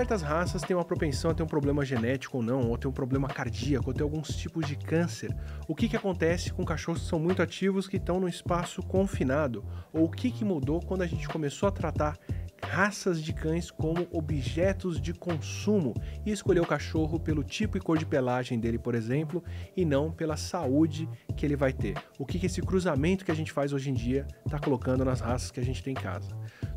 certas raças têm uma propensão a ter um problema genético ou não, ou ter um problema cardíaco, ou ter alguns tipos de câncer. O que, que acontece com cachorros que são muito ativos, que estão num espaço confinado? Ou o que, que mudou quando a gente começou a tratar raças de cães como objetos de consumo e escolher o cachorro pelo tipo e cor de pelagem dele, por exemplo, e não pela saúde que ele vai ter. O que, que esse cruzamento que a gente faz hoje em dia está colocando nas raças que a gente tem em casa.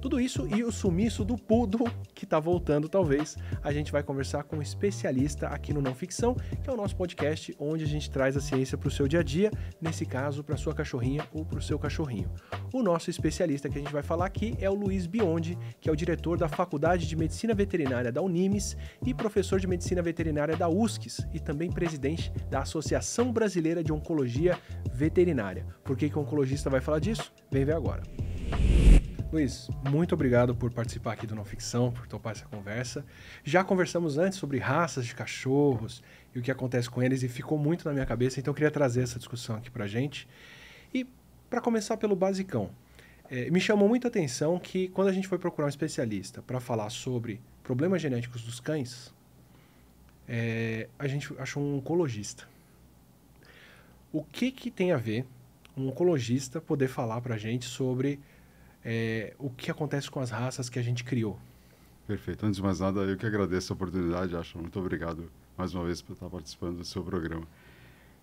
Tudo isso e o sumiço do poodle, que está voltando talvez, a gente vai conversar com um especialista aqui no Não Ficção, que é o nosso podcast onde a gente traz a ciência para o seu dia a dia, nesse caso para sua cachorrinha ou para o seu cachorrinho. O nosso especialista que a gente vai falar aqui é o Luiz Biondi, que é o diretor da Faculdade de Medicina Veterinária da Unimes e professor de Medicina Veterinária da USCS e também presidente da Associação Brasileira de Oncologia Veterinária. Por que, que o oncologista vai falar disso? Vem ver agora. Luiz, muito obrigado por participar aqui do Não Ficção, por topar essa conversa. Já conversamos antes sobre raças de cachorros e o que acontece com eles e ficou muito na minha cabeça, então eu queria trazer essa discussão aqui pra gente. E para começar pelo basicão, é, me chamou muita atenção que quando a gente foi procurar um especialista para falar sobre problemas genéticos dos cães, é, a gente achou um oncologista. O que que tem a ver um oncologista poder falar para gente sobre é, o que acontece com as raças que a gente criou. Perfeito. Antes de mais nada, eu que agradeço a oportunidade, acho. Muito obrigado mais uma vez por estar participando do seu programa.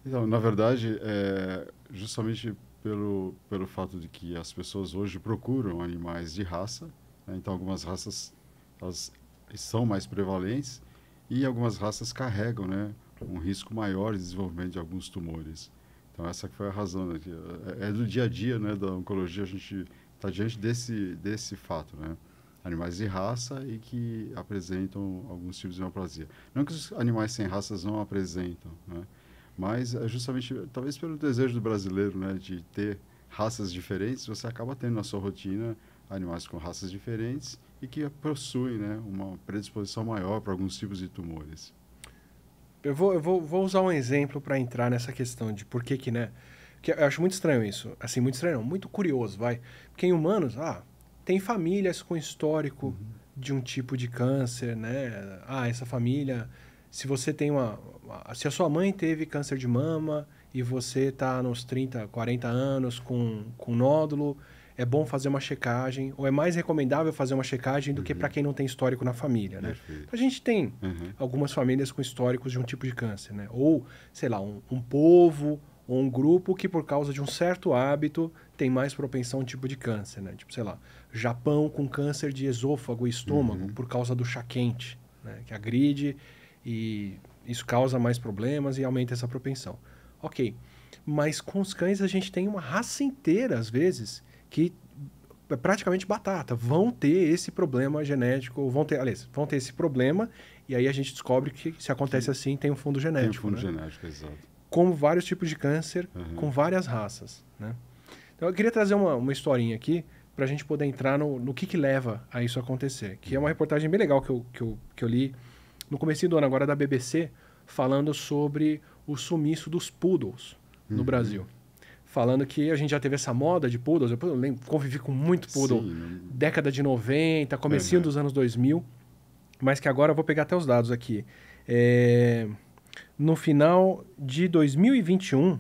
Então, na verdade, é, justamente pelo, pelo fato de que as pessoas hoje procuram animais de raça, né? então algumas raças elas são mais prevalentes e algumas raças carregam né, um risco maior de desenvolvimento de alguns tumores. Então, essa foi a razão. Né? É, é do dia a dia né, da oncologia a gente está diante desse, desse fato, né? Animais de raça e que apresentam alguns tipos de neoplasia. Não que os animais sem raças não apresentam, né? Mas é justamente, talvez pelo desejo do brasileiro, né, de ter raças diferentes, você acaba tendo na sua rotina animais com raças diferentes e que possuem né, uma predisposição maior para alguns tipos de tumores. Eu vou, eu vou, vou usar um exemplo para entrar nessa questão de por que, que né, que eu acho muito estranho isso. Assim, muito estranho, não, muito curioso, vai. Porque em humanos, ah, tem famílias com histórico uhum. de um tipo de câncer, né? Ah, essa família, se você tem uma, se a sua mãe teve câncer de mama e você tá nos 30, 40 anos com com nódulo, é bom fazer uma checagem, ou é mais recomendável fazer uma checagem do uhum. que para quem não tem histórico na família, né? a gente tem uhum. algumas famílias com históricos de um tipo de câncer, né? Ou, sei lá, um, um povo um grupo que, por causa de um certo hábito, tem mais propensão a um tipo de câncer, né? Tipo, sei lá, Japão com câncer de esôfago e estômago uhum. por causa do chá quente, né? Que agride e isso causa mais problemas e aumenta essa propensão. Ok, mas com os cães a gente tem uma raça inteira, às vezes, que é praticamente batata. Vão ter esse problema genético, vão ter, aliás, vão ter esse problema, e aí a gente descobre que se acontece assim, tem um fundo genético. Tem um fundo né? genético, exato como vários tipos de câncer, uhum. com várias raças. Né? Então eu queria trazer uma, uma historinha aqui para a gente poder entrar no, no que, que leva a isso acontecer. Que é uma uhum. reportagem bem legal que eu, que eu, que eu li no começo do ano agora da BBC, falando sobre o sumiço dos poodles uhum. no Brasil. Falando que a gente já teve essa moda de poodles. Eu lembro, convivi com muito poodle. Sim. Década de 90, comecinho uhum. dos anos 2000. Mas que agora eu vou pegar até os dados aqui. É no final de 2021,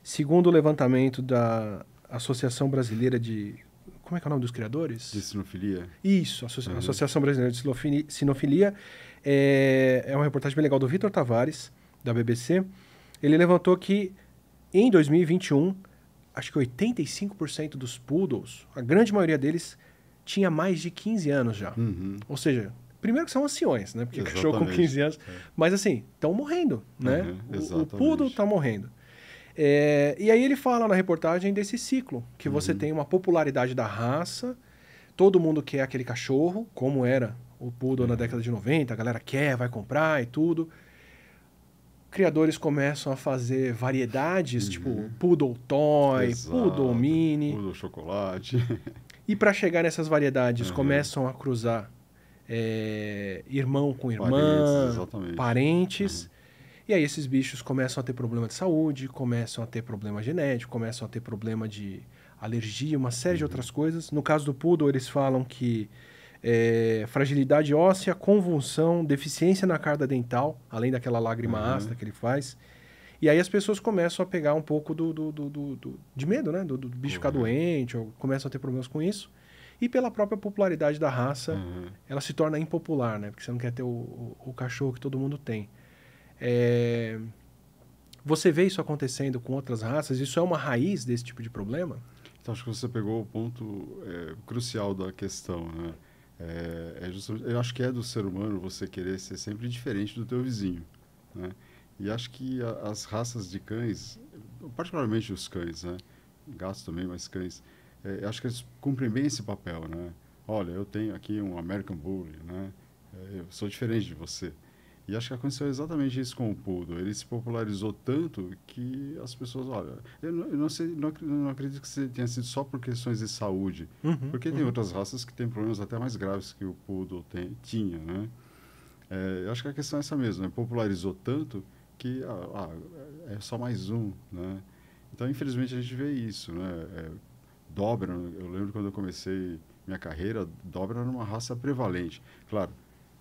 segundo o levantamento da Associação Brasileira de. Como é que é o nome dos criadores? De sinofilia. Isso, Associa uhum. Associação Brasileira de Sinofilia. É, é uma reportagem bem legal do Vitor Tavares, da BBC. Ele levantou que em 2021, acho que 85% dos poodles, a grande maioria deles, tinha mais de 15 anos já. Uhum. Ou seja, Primeiro que são anciões, né? Porque Exatamente. cachorro com 15 anos. É. Mas assim, estão morrendo, né? Uhum, o, o poodle está morrendo. É, e aí ele fala na reportagem desse ciclo, que uhum. você tem uma popularidade da raça, todo mundo quer aquele cachorro, como era o poodle uhum. na década de 90, a galera quer, vai comprar e tudo. Criadores começam a fazer variedades, tipo uhum. tipo poodle toy, Exato. poodle mini. Poodle chocolate. E para chegar nessas variedades, uhum. começam a cruzar é, irmão com irmã, parentes. parentes. Uhum. E aí esses bichos começam a ter problema de saúde, começam a ter problema genético, começam a ter problema de alergia, uma série uhum. de outras coisas. No caso do poodle, eles falam que é, fragilidade óssea, convulsão, deficiência na carga dental, além daquela lágrima uhum. ácida que ele faz. E aí as pessoas começam a pegar um pouco do, do, do, do de medo, né? Do, do bicho uhum. ficar doente, ou começam a ter problemas com isso. E pela própria popularidade da raça, uhum. ela se torna impopular, né? Porque você não quer ter o, o, o cachorro que todo mundo tem. É... Você vê isso acontecendo com outras raças? Isso é uma raiz desse tipo de problema? Então, acho que você pegou o ponto é, crucial da questão, né? É, é eu acho que é do ser humano você querer ser sempre diferente do teu vizinho, né? E acho que a, as raças de cães, particularmente os cães, né? Gatos também, mas cães, é, acho que eles cumprem bem esse papel, né? Olha, eu tenho aqui um American Bully, né? É, eu sou diferente de você. E acho que aconteceu exatamente isso com o Pudo. Ele se popularizou tanto que as pessoas, olha, eu não, eu não, sei, não, não acredito que tenha sido só por questões de saúde, uhum, porque tem uhum. outras raças que têm problemas até mais graves que o Pudo tem, tinha, né? É, eu acho que a questão é essa mesmo, né? popularizou tanto que ah, ah, é só mais um, né? Então, infelizmente, a gente vê isso, né? É, Dobra, eu lembro quando eu comecei minha carreira, Dobra era uma raça prevalente. Claro,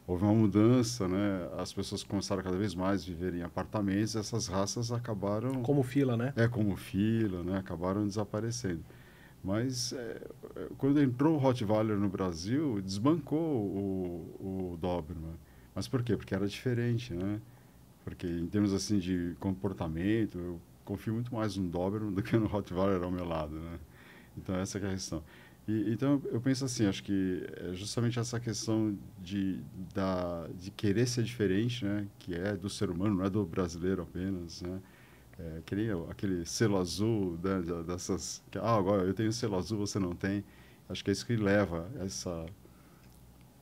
houve uma mudança, né? As pessoas começaram cada vez mais a viver em apartamentos, essas raças acabaram como fila, né? É como fila, né? Acabaram desaparecendo. Mas é, quando entrou o Rottweiler no Brasil, desbancou o, o Doberman. Mas por quê? Porque era diferente, né? Porque em termos assim de comportamento, eu confio muito mais no Doberman do que no Rottweiler ao meu lado, né? Então, essa é a questão. E, então, eu penso assim, acho que é justamente essa questão de, da, de querer ser diferente, né? Que é do ser humano, não é do brasileiro apenas, né? É, aquele, aquele selo azul né, dessas... Que, ah, agora eu tenho selo azul, você não tem. Acho que é isso que leva essa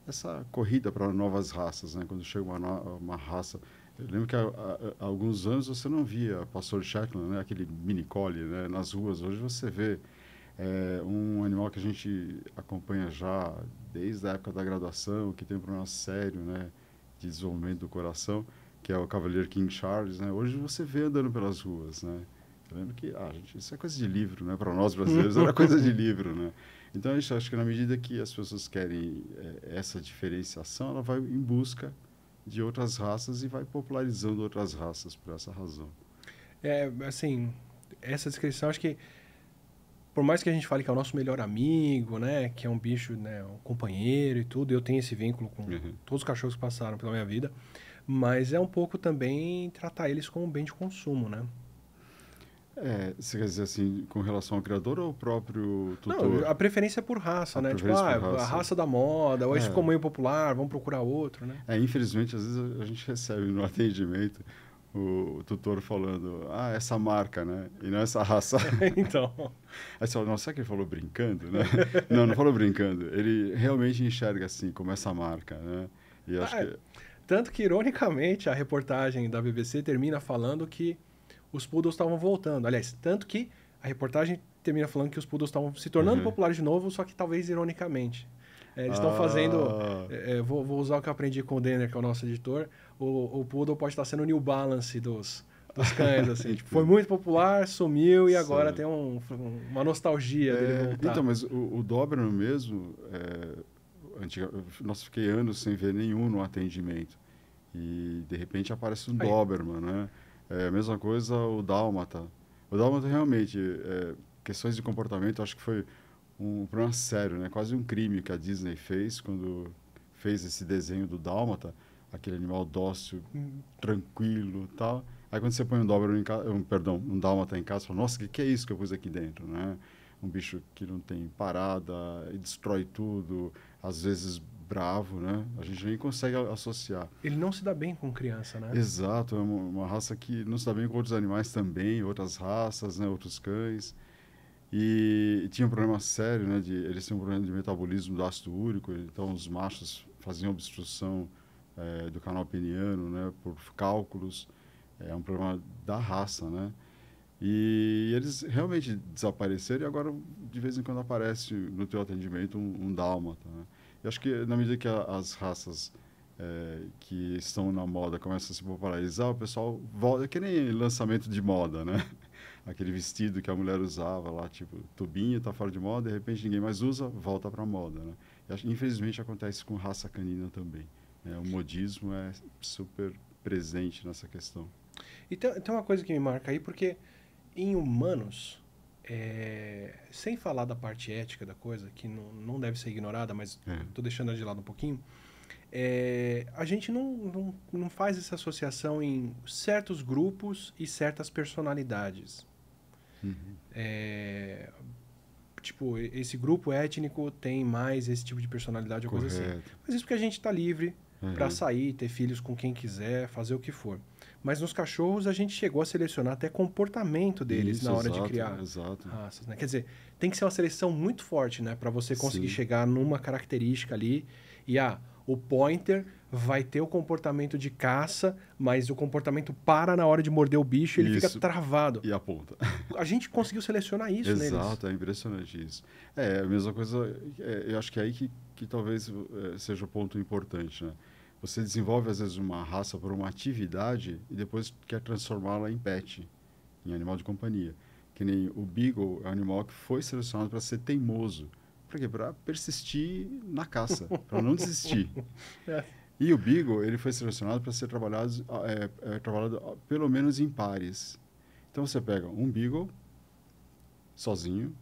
essa corrida para novas raças, né? Quando chega uma, uma raça... Eu lembro que há, há, há alguns anos você não via pastor Shetland, né? Aquele collie né? Nas ruas. Hoje você vê é um animal que a gente acompanha já desde a época da graduação, que tem um problema sério né, de desenvolvimento do coração, que é o Cavaleiro King Charles. Né? Hoje você vê andando pelas ruas. Né? Eu lembro que ah, gente, isso é coisa de livro, né? para nós brasileiros era coisa de livro. Né? Então, eu acho que na medida que as pessoas querem é, essa diferenciação, ela vai em busca de outras raças e vai popularizando outras raças por essa razão. É, assim, essa descrição acho que por mais que a gente fale que é o nosso melhor amigo, né? Que é um bicho, né? Um companheiro e tudo. Eu tenho esse vínculo com uhum. todos os cachorros que passaram pela minha vida. Mas é um pouco também tratar eles como um bem de consumo, né? É, você quer dizer assim, com relação ao criador ou ao próprio tutor? Não, a preferência é por raça, a né? Tipo, é ah, raça. a raça da moda, ou é. comum popular, vamos procurar outro, né? É, infelizmente, às vezes a gente recebe no atendimento o tutor falando, ah, essa marca, né? E não essa raça. então. Aí você fala, nossa, será que ele falou brincando, né? não, não falou brincando. Ele realmente enxerga assim, como essa marca, né? E acho ah, é. que... Tanto que, ironicamente, a reportagem da BBC termina falando que os poodles estavam voltando. Aliás, tanto que a reportagem termina falando que os poodles estavam se tornando uhum. populares de novo, só que talvez ironicamente. É, eles estão ah. fazendo... É, é, vou, vou usar o que eu aprendi com o Denner, que é o nosso editor o, o poodle pode estar sendo o New Balance dos, dos cães, assim. tipo, foi muito popular, sumiu e agora Sim. tem um, uma nostalgia é, dele voltar. Então, mas o, o Doberman mesmo, é, antiga, nós fiquei anos sem ver nenhum no atendimento. E, de repente, aparece um Aí. Doberman, né? É, mesma coisa o Dálmata. O Dálmata, realmente, é, questões de comportamento, acho que foi um problema sério, né? Quase um crime que a Disney fez quando fez esse desenho do Dálmata aquele animal dócil, hum. tranquilo tal. Aí quando você põe um Doberman em casa, um, perdão, um Dálmata em casa, você fala, nossa, o que, que é isso que eu pus aqui dentro, né? Um bicho que não tem parada, destrói tudo, às vezes bravo, né? A gente nem consegue associar. Ele não se dá bem com criança, né? Exato, é uma, uma raça que não se dá bem com outros animais também, outras raças, né? Outros cães. E, e tinha um problema sério, né? De, eles tinham um problema de metabolismo do ácido úrico, então os machos faziam obstrução é, do canal peniano, né, por cálculos, é um problema da raça, né? E eles realmente desapareceram e agora de vez em quando aparece no teu atendimento um, um dálmata. Né? Eu acho que na medida que a, as raças é, que estão na moda começam a se popularizar, o pessoal volta, é que nem lançamento de moda, né? Aquele vestido que a mulher usava lá, tipo, tubinho, está fora de moda, de repente ninguém mais usa, volta para moda, né? infelizmente acontece com raça canina também. É, o modismo é super presente nessa questão. Então, tem uma coisa que me marca aí, porque em humanos, é, sem falar da parte ética da coisa, que não, não deve ser ignorada, mas estou é. deixando ela de lado um pouquinho, é, a gente não, não, não faz essa associação em certos grupos e certas personalidades. Uhum. É, tipo, esse grupo étnico tem mais esse tipo de personalidade ou coisa assim. Mas isso porque a gente está livre uhum. para sair, ter filhos com quem quiser, fazer o que for. Mas nos cachorros a gente chegou a selecionar até comportamento deles Isso, na hora exato, de criar exato. raças. Né? Quer dizer, tem que ser uma seleção muito forte, né? Para você conseguir Sim. chegar numa característica ali e ah, o pointer vai ter o comportamento de caça, mas o comportamento para na hora de morder o bicho, ele isso. fica travado. E aponta. A gente conseguiu selecionar isso Exato, neles. Exato, é impressionante isso. É, a mesma coisa, é, eu acho que é aí que, que talvez é, seja o ponto importante, né? você desenvolve às vezes uma raça por uma atividade e depois quer transformá-la em pet, em animal de companhia. Que nem o beagle é um animal que foi selecionado para ser teimoso. Para quê? Para persistir na caça, para não desistir. é. E o beagle, ele foi selecionado para ser trabalhado, é, é, trabalhado pelo menos em pares. Então você pega um beagle sozinho,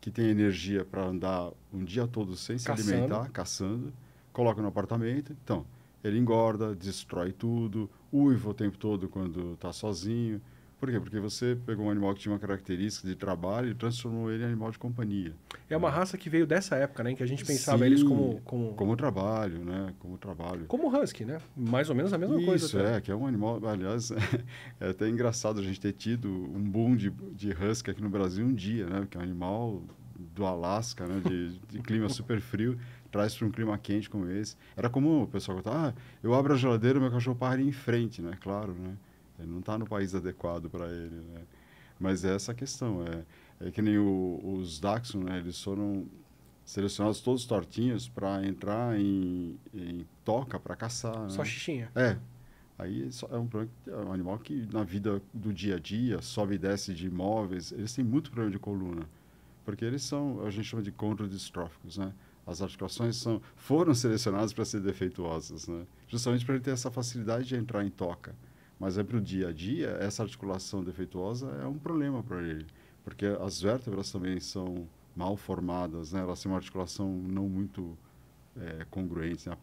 que tem energia para andar um dia todo sem se alimentar, caçando, coloca no apartamento. Então, ele engorda, destrói tudo, uiva o tempo todo quando está sozinho. Por quê? Porque você pegou um animal que tinha uma característica de trabalho e transformou ele em animal de companhia. É uma né? raça que veio dessa época, né? Em que a gente pensava Sim, eles como, como... Como trabalho, né? Como trabalho. Como o husky, né? Mais ou menos a mesma Isso, coisa. Isso, é. Que é um animal... Aliás, é até engraçado a gente ter tido um boom de, de husky aqui no Brasil um dia, né? Que é um animal do Alasca, né? De, de clima super frio traz para um clima quente como esse. Era comum o pessoal contar, ah, eu abro a geladeira, meu cachorro para em frente, né? Claro, né? Ele não está no país adequado para ele, né? Mas é essa questão, é, é que nem o, os Daxon, né? Eles foram selecionados todos tortinhos para entrar em, em toca para caçar, né? Só xixinha. É. Aí é um, é um animal que na vida do dia a dia sobe e desce de imóveis, eles têm muito problema de coluna, porque eles são, a gente chama de condrodistróficos, né? as articulações são, foram selecionadas para ser defeituosas, né? justamente para ele ter essa facilidade de entrar em toca. Mas é para o dia a dia, essa articulação defeituosa é um problema para ele, porque as vértebras também são mal formadas, né? elas têm uma articulação não muito é, congruentes, né?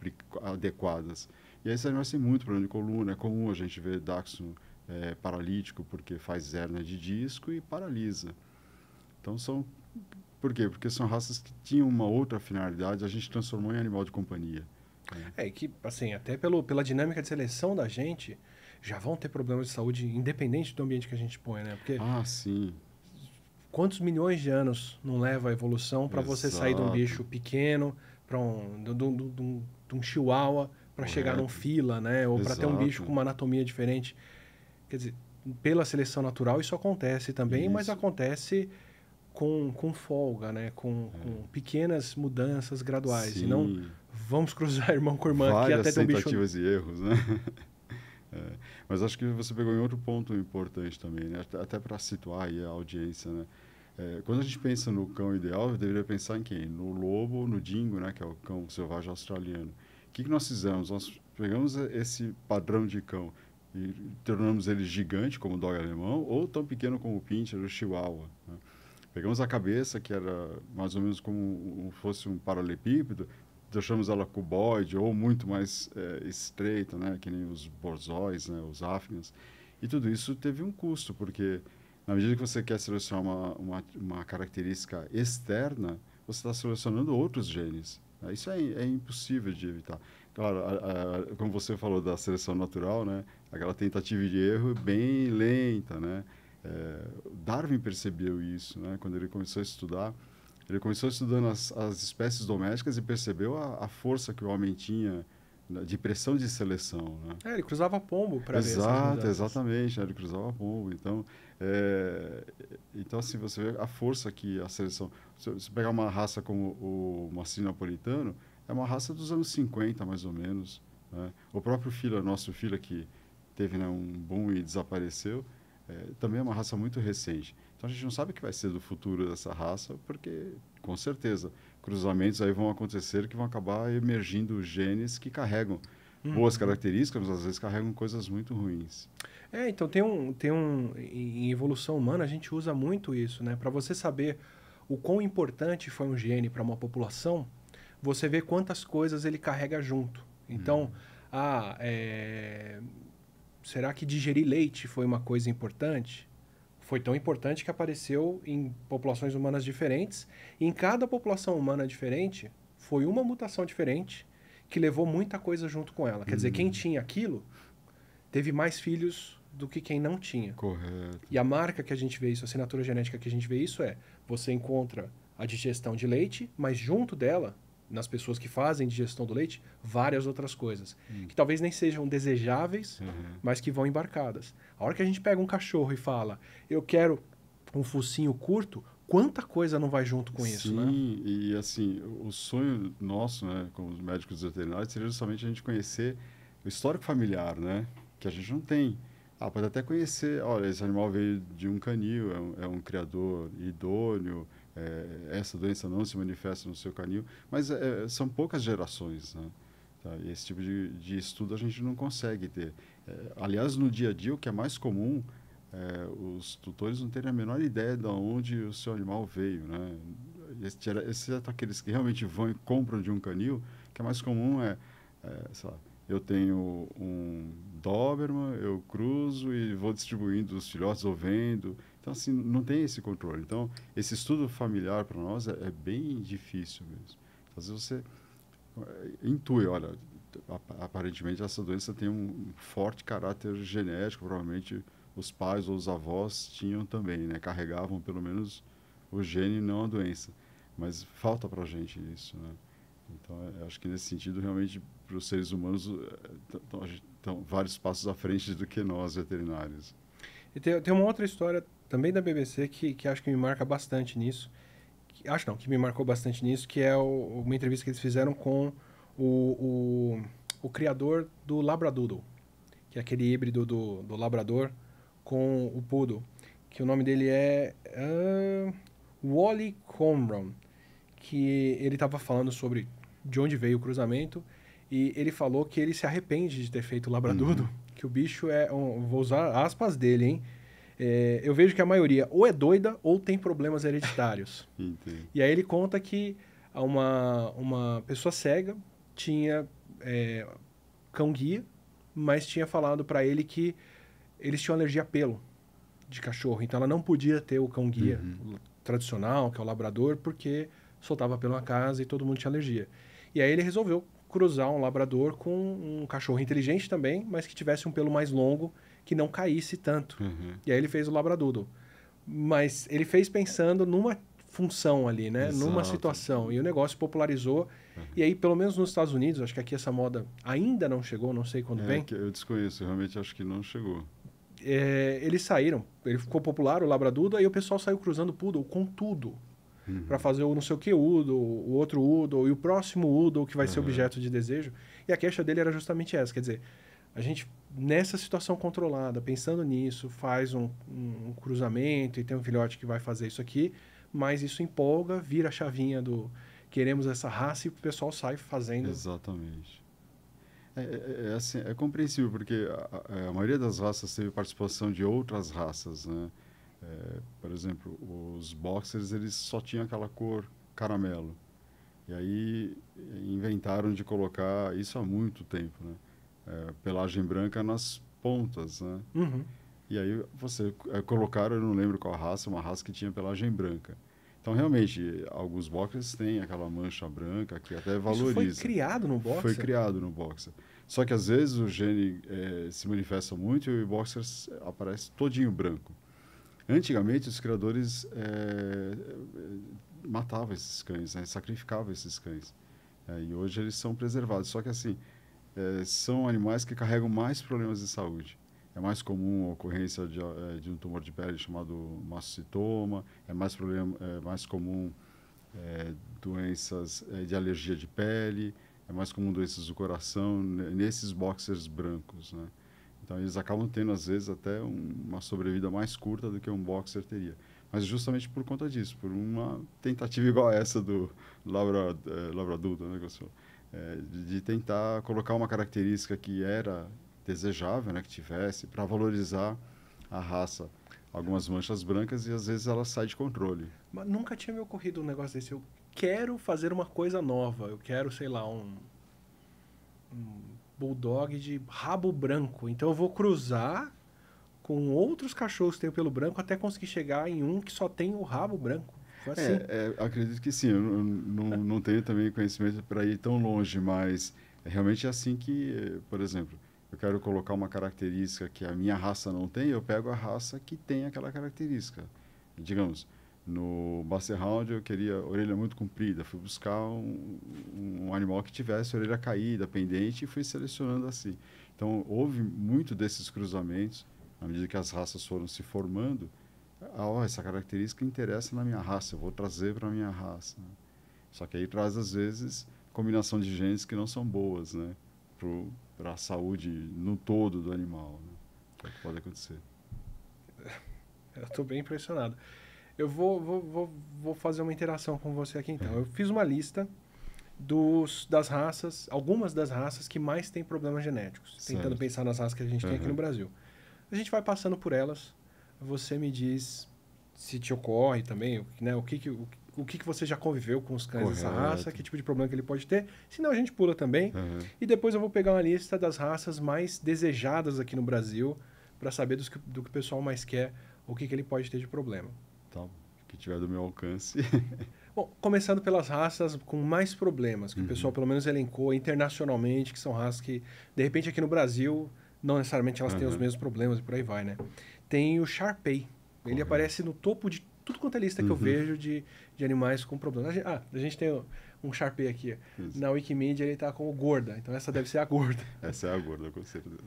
adequadas. E aí esses animais têm muito problema de coluna, é comum a gente ver Dachshund é, paralítico porque faz hérnia de disco e paralisa. Então são por quê? Porque são raças que tinham uma outra finalidade, a gente transformou em animal de companhia. Né? É, é que, assim, até pelo, pela dinâmica de seleção da gente, já vão ter problemas de saúde independente do ambiente que a gente põe, né? Porque ah, sim. Quantos milhões de anos não leva a evolução para você sair de um bicho pequeno, para um, de, de, de, um, de um chihuahua, para chegar num fila, né? Ou para ter um bicho com uma anatomia diferente. Quer dizer, pela seleção natural isso acontece também, isso. mas acontece com, com folga, né? Com, é. com pequenas mudanças graduais. Sim. E não vamos cruzar irmão com irmã Várias que até tem tentativas bicho... e erros, né? é. Mas acho que você pegou em outro ponto importante também, né? Até para situar a audiência, né? É, quando a gente pensa no cão ideal, deveria pensar em quem? No lobo, no dingo, né? Que é o cão selvagem australiano. O que, que nós fizemos? Nós pegamos esse padrão de cão e tornamos ele gigante, como o dog alemão, ou tão pequeno como o pincher, o chihuahua. Né? Pegamos a cabeça, que era mais ou menos como fosse um paralelepípedo, deixamos ela cuboide ou muito mais é, estreita, né? que nem os borzóis, né? os áfricanos. E tudo isso teve um custo, porque na medida que você quer selecionar uma, uma, uma característica externa, você está selecionando outros genes. Né? Isso é, é, impossível de evitar. Claro, a, a, como você falou da seleção natural, né? aquela tentativa de erro é bem lenta, né? É, Darwin percebeu isso, né? Quando ele começou a estudar, ele começou estudando as, as espécies domésticas e percebeu a, a, força que o homem tinha de pressão de seleção. Né? É, ele cruzava pombo para ver. Exato, exatamente. Né? Ele cruzava pombo. Então, é, então assim você vê a força que a seleção. Se você pegar uma raça como o massinho napolitano, é uma raça dos anos 50 mais ou menos. Né? O próprio Fila, nosso Fila que teve né, um boom e desapareceu é, também é uma raça muito recente. Então a gente não sabe o que vai ser do futuro dessa raça, porque com certeza cruzamentos aí vão acontecer que vão acabar emergindo genes que carregam boas uhum. características, mas às vezes carregam coisas muito ruins. É, então tem um, tem um em evolução humana a gente usa muito isso, né? Para você saber o quão importante foi um gene para uma população, você vê quantas coisas ele carrega junto. Então, hum. ah, é, será que digerir leite foi uma coisa importante? Foi tão importante que apareceu em populações humanas diferentes, e em cada população humana diferente, foi uma mutação diferente que levou muita coisa junto com ela. Quer hum. dizer, quem hum. tinha aquilo teve mais filhos do que quem não tinha. Correto. E a marca que a gente vê isso, a assinatura genética que a gente vê isso é: você encontra a digestão de leite, mas junto dela nas pessoas que fazem digestão do leite várias outras coisas hum. que talvez nem sejam desejáveis, uhum. mas que vão embarcadas. A hora que a gente pega um cachorro e fala, eu quero um focinho curto, quanta coisa não vai junto com Sim, isso, né? Sim, e assim, o sonho nosso, né, como médicos veterinários, seria justamente a gente conhecer o histórico familiar, né, que a gente não tem. Ah, pode até conhecer, olha, esse animal veio de um canil, é um, é um criador idôneo, é, essa doença não se manifesta no seu canil, mas é, são poucas gerações, né? Tá, esse tipo de, de, estudo a gente não consegue ter. É, aliás, no dia a dia, o que é mais comum é, os tutores não terem a menor ideia de onde o seu animal veio, né? Exceto aqueles que realmente vão e compram de um canil, que é mais comum é, é sei lá, eu tenho um Doberman, eu cruzo e vou distribuindo os filhotes ou vendo, então, assim, não tem esse controle. Então, esse estudo familiar para nós é, é, bem difícil mesmo. Às vezes você eh, intui, olha, aparentemente essa doença tem um forte caráter genético, provavelmente os pais ou os avós tinham também, né? Carregavam pelo menos o gene, não a doença. Mas falta para a gente isso, né? Então, é, acho que nesse sentido, realmente, para os seres humanos, estão eh, vários passos à frente do que nós, veterinários. E tem, tem uma outra história também da BBC que, que acho que me marca bastante nisso. Que, acho não, que me marcou bastante nisso, que é o, uma entrevista que eles fizeram com o, o, o, criador do Labradoodle, que é aquele híbrido do, do Labrador com o Poodle, que o nome dele é uh, Wally Comron, que ele estava falando sobre de onde veio o cruzamento e ele falou que ele se arrepende de ter feito o Labradoodle, uhum. que o bicho é, um, vou usar aspas dele, hein, é, eu vejo que a maioria ou é doida ou tem problemas hereditários. e aí ele conta que uma, uma pessoa cega tinha é, cão-guia, mas tinha falado para ele que eles tinham alergia a pelo de cachorro. Então ela não podia ter o cão-guia uhum. tradicional, que é o labrador, porque soltava pelo na casa e todo mundo tinha alergia. E aí ele resolveu cruzar um labrador com um cachorro inteligente também, mas que tivesse um pelo mais longo que não caísse tanto. Uhum. E aí ele fez o labradoodle. Mas ele fez pensando numa função ali, né? Exato. Numa situação. E o negócio popularizou. Uhum. E aí, pelo menos nos Estados Unidos, acho que aqui essa moda ainda não chegou, não sei quando é, vem. eu desconheço, realmente acho que não chegou. É, eles saíram, ele ficou popular, o labradoodle, aí o pessoal saiu cruzando poodle com tudo. Uhum. para fazer o não sei o que Udo, o outro Udo e o próximo Udo que vai uhum. ser objeto de desejo. E a queixa dele era justamente essa, quer dizer, a gente nessa situação controlada, pensando nisso, faz um, um, cruzamento e tem um filhote que vai fazer isso aqui, mas isso empolga, vira a chavinha do queremos essa raça e o pessoal sai fazendo. Exatamente. É, é, é, é assim, é compreensível, porque a, é, a, maioria das raças teve participação de outras raças, né? É, por exemplo, os boxers, eles só tinham aquela cor caramelo. E aí inventaram de colocar isso há muito tempo, né? é, pelagem branca nas pontas, né? Uhum. E aí você é, colocaram, eu não lembro qual raça, uma raça que tinha pelagem branca. Então, realmente, alguns boxers têm aquela mancha branca que até valoriza. Isso foi criado no boxer? Foi criado no boxer. Só que, às vezes, o gene é, se manifesta muito e o boxer aparece todinho branco. Antigamente, os criadores é, matavam esses cães, né? sacrificavam esses cães. É, e hoje eles são preservados. Só que, assim, é, são animais que carregam mais problemas de saúde. É mais comum a ocorrência de, é, de um tumor de pele chamado mastocitoma, é mais, problema, é mais comum é, doenças é, de alergia de pele, é mais comum doenças do coração nesses boxers brancos, né? Então eles acabam tendo às vezes até um, uma sobrevida mais curta do que um boxer teria. Mas justamente por conta disso, por uma tentativa igual a essa do é, labra, né, que eu sou é, de, de, tentar colocar uma característica que era desejável, né, que tivesse, para valorizar a raça. Algumas manchas brancas e às vezes ela sai de controle. Mas nunca tinha me ocorrido um negócio desse. Eu quero fazer uma coisa nova. Eu quero, sei lá, um, um bulldog de rabo branco. Então eu vou cruzar com outros cachorros que tenho pelo branco até conseguir chegar em um que só tem o rabo branco é, É, acredito que sim. Eu não, não tenho também conhecimento para ir tão longe, mas é realmente é assim que, por exemplo, eu quero colocar uma característica que a minha raça não tem, eu pego a raça que tem aquela característica. Digamos, no Basset Hound eu queria orelha muito comprida, fui buscar um, um animal que tivesse orelha caída, pendente, e fui selecionando assim. Então, houve muito desses cruzamentos, à medida que as raças foram se formando, oh, essa característica interessa na minha raça, eu vou trazer para a minha raça. Né? Só que aí traz, às vezes, combinação de genes que não são boas né? para a saúde no todo do animal. Né? Que é pode acontecer. Eu estou bem impressionado. Eu vou, vou, vou, vou fazer uma interação com você aqui então. Eu fiz uma lista dos, das raças, algumas das raças que mais têm problemas genéticos, certo. tentando pensar nas raças que a gente uhum. tem aqui no Brasil. A gente vai passando por elas, você me diz se te ocorre também, né? O que, que o, o que, que você já conviveu com os cães Correto. dessa raça, que tipo de problema que ele pode ter. Senão a gente pula também. Uhum. E depois eu vou pegar uma lista das raças mais desejadas aqui no Brasil para saber dos que, do que o pessoal mais quer, o que, que ele pode ter de problema. Tá, que tiver do meu alcance. Bom, começando pelas raças com mais problemas, que uhum. o pessoal uhum. pelo menos elencou internacionalmente, que são raças que, de repente, aqui no Brasil, não necessariamente elas uhum. têm os mesmos problemas e por aí vai, né? tem o Sharpei. Ele aparece no topo de tudo quanto é lista que uhum. eu vejo de, de animais com problemas. A ah, a gente tem um, Sharpei aqui. Isso. Na Wikimedia ele está com o gorda, então essa deve ser a gorda. essa é a gorda, com certeza.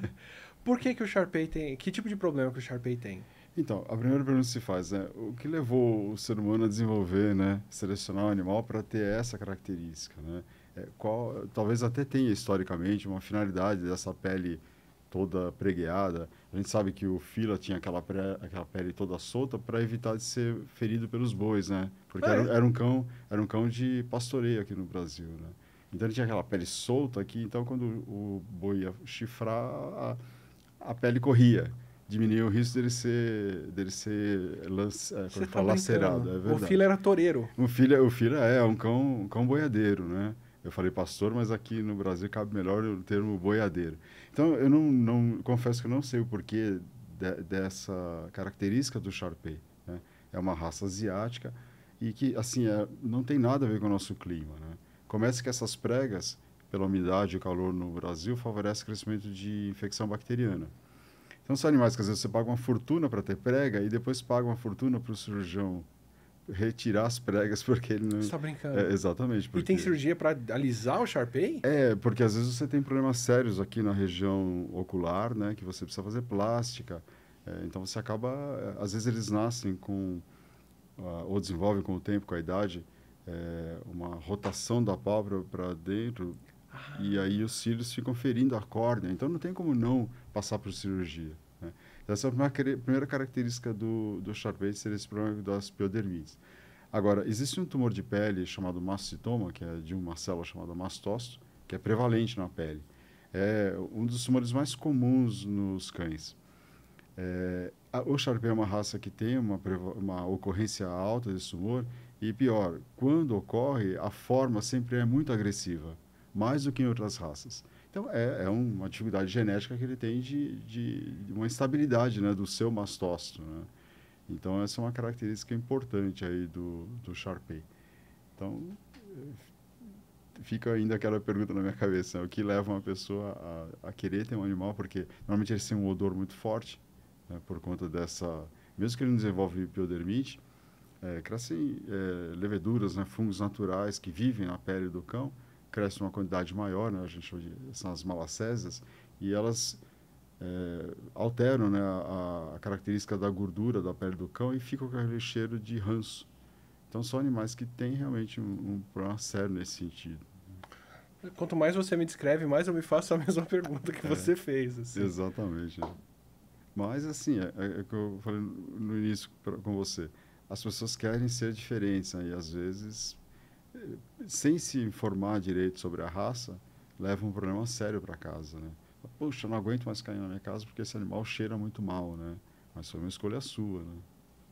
Por que, que o Sharpei tem. Que tipo de problema que o Sharpei tem? Então, a primeira pergunta que se faz é o que levou o ser humano a desenvolver, né, selecionar um animal para ter essa característica, né? É, qual, talvez até tenha historicamente uma finalidade dessa pele toda pregueada, a gente sabe que o Fila tinha aquela, pré, aquela pele toda solta para evitar de ser ferido pelos bois, né? Porque é. era, era, um cão, era um cão de pastoreio aqui no Brasil, né? Então ele tinha aquela pele solta aqui, então quando o boi ia chifrar, a, a pele corria. diminuía o risco dele ser, dele ser lance, é, tá lacerado. É o Fila era toureiro. O Fila, o Fila é um cão, um cão boiadeiro, né? Eu falei pastor, mas aqui no Brasil cabe melhor o termo boiadeiro. Então, eu não, não confesso que eu não sei o porquê de, dessa característica do Sharpei. Né? É uma raça asiática e que, assim, é, não tem nada a ver com o nosso clima. Né? Começa que essas pregas, pela umidade e calor no Brasil, favorece o crescimento de infecção bacteriana. Então, são animais que às vezes você paga uma fortuna para ter prega e depois paga uma fortuna para o cirurgião retirar as pregas porque ele não. Você tá brincando. É, exatamente. Porque... E tem cirurgia para alisar o Sharpei? É, porque às vezes você tem problemas sérios aqui na região ocular, né? Que você precisa fazer plástica. É, então você acaba. É, às vezes eles nascem com. Ah, ou desenvolvem com o tempo, com a idade, é, uma rotação da pálpebra para dentro. Ah. E aí os cílios ficam ferindo a córnea. Então não tem como não passar por cirurgia. Essa é a primeira característica do, do Charvet ser esse problema das piodermites. Agora, existe um tumor de pele chamado mastocitoma, que é de uma célula chamada mastócito, que é prevalente na pele. É um dos tumores mais comuns nos cães. É, a, o Charvet é uma raça que tem uma, uma ocorrência alta desse tumor, e pior, quando ocorre, a forma sempre é muito agressiva, mais do que em outras raças. Então, é, é uma atividade genética que ele tem de, de, de uma instabilidade né, do seu mastócito. Né? Então, essa é uma característica importante aí do, do Sharpei. Então, fica ainda aquela pergunta na minha cabeça, né? o que leva uma pessoa a, a, querer ter um animal, porque normalmente eles têm um odor muito forte, né? por conta dessa... Mesmo que ele não desenvolve biodermite, é, crescem é, leveduras, né? fungos naturais que vivem na pele do cão, cresce uma quantidade maior, né? a gente chama de, são as malacésias, e elas é, alteram né, a, a, característica da gordura da pele do cão e ficam com aquele cheiro de ranço. Então são animais que têm realmente um, um problema sério nesse sentido. Quanto mais você me descreve, mais eu me faço a mesma pergunta que é, você fez. Assim. Exatamente. Mas, assim, é, é, é que eu falei no início pra, com você. As pessoas querem ser diferentes, né? e às vezes sem se informar direito sobre a raça, leva um problema sério para casa, né? Puxa, não aguento mais cair na minha casa porque esse animal cheira muito mal, né? Mas foi uma escolha sua, né?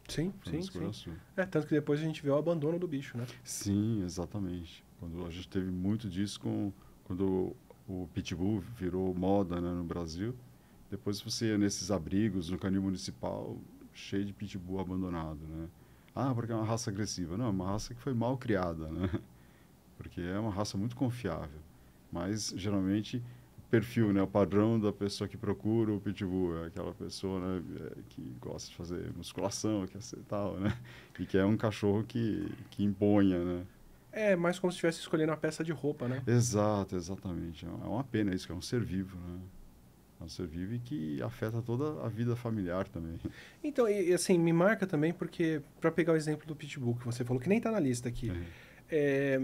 Sim, foi sim, sim. É, tanto que depois a gente vê o abandono do bicho, né? Sim, exatamente. Quando a gente teve muito disso com quando o pitbull virou moda, né, no Brasil. Depois você ia nesses abrigos, no canil municipal, cheio de pitbull abandonado, né? ah, porque é uma raça agressiva. Não, é uma raça que foi mal criada, né? Porque é uma raça muito confiável. Mas, geralmente, o perfil, né? O padrão da pessoa que procura o pitbull é aquela pessoa né, é, que gosta de fazer musculação, que é assim tal, né? E que é um cachorro que, que imponha, né? É, mais como se estivesse escolhendo a peça de roupa, né? Exato, exatamente. É uma pena isso, que é um ser vivo, né? Câncer vive que afeta toda a vida familiar também. Então, e, assim, me marca também, porque, para pegar o exemplo do Pitbull, que você falou, que nem está na lista aqui, uhum. é,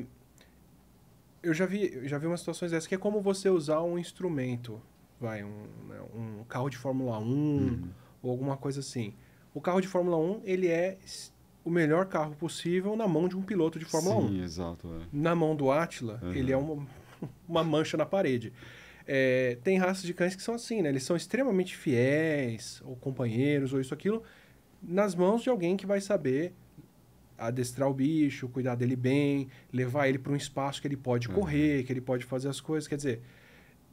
eu já vi, já vi umas situações dessas, que é como você usar um instrumento, vai, um, né, um carro de Fórmula 1 uhum. ou alguma coisa assim. O carro de Fórmula 1, ele é o melhor carro possível na mão de um piloto de Fórmula Sim, 1. Sim, exato. É. Na mão do Atila, uhum. ele é uhum. uma, uma mancha na parede. É, tem raças de cães que são assim, né? Eles são extremamente fiéis, ou companheiros, ou isso, aquilo, nas mãos de alguém que vai saber adestrar o bicho, cuidar dele bem, levar ele para um espaço que ele pode uhum. correr, que ele pode fazer as coisas. Quer dizer,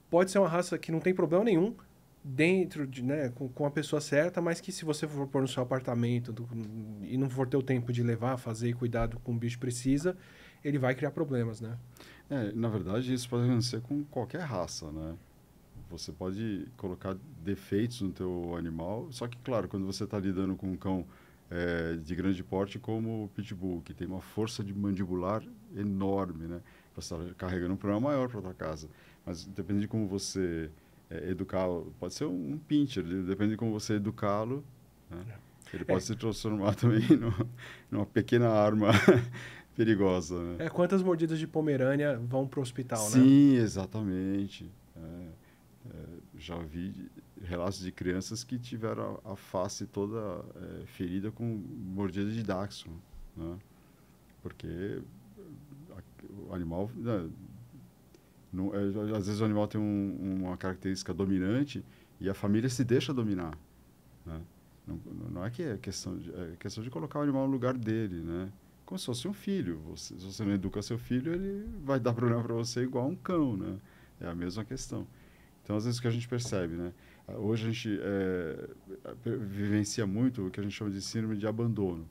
pode ser uma raça que não tem problema nenhum dentro de, né, com, com a pessoa certa, mas que se você for pôr no seu apartamento do, e não for ter o tempo de levar, fazer e cuidado com o bicho precisa, ele vai criar problemas, né? É, na verdade, isso pode acontecer com qualquer raça, né? Você pode colocar defeitos no teu animal, só que, claro, quando você está lidando com um cão é, de grande porte como o Pitbull, que tem uma força de mandibular enorme, né? Você está carregando um problema maior para tua casa. Mas depende de como você é, educar, pode ser um, pincher, depende de como você educá-lo, né? É. Ele pode é. se transformar também no, numa pequena arma perigosa. Né? É, quantas mordidas de Pomerânia vão para o hospital, Sim, né? Sim, exatamente. É, é, já vi relatos de crianças que tiveram a, a face toda é, ferida com mordida de Dachshund, né? Porque a, o animal... Né, não, é, às vezes o animal tem um, uma característica dominante e a família se deixa dominar, né? Não, não é que é questão de, é questão de colocar o animal no lugar dele, né? como se fosse um filho. Você, se você não educa seu filho, ele vai dar problema para você igual um cão, né? É a mesma questão. Então, às vezes, o que a gente percebe, né? Hoje a gente é, é vivencia muito o que a gente chama de síndrome de abandono.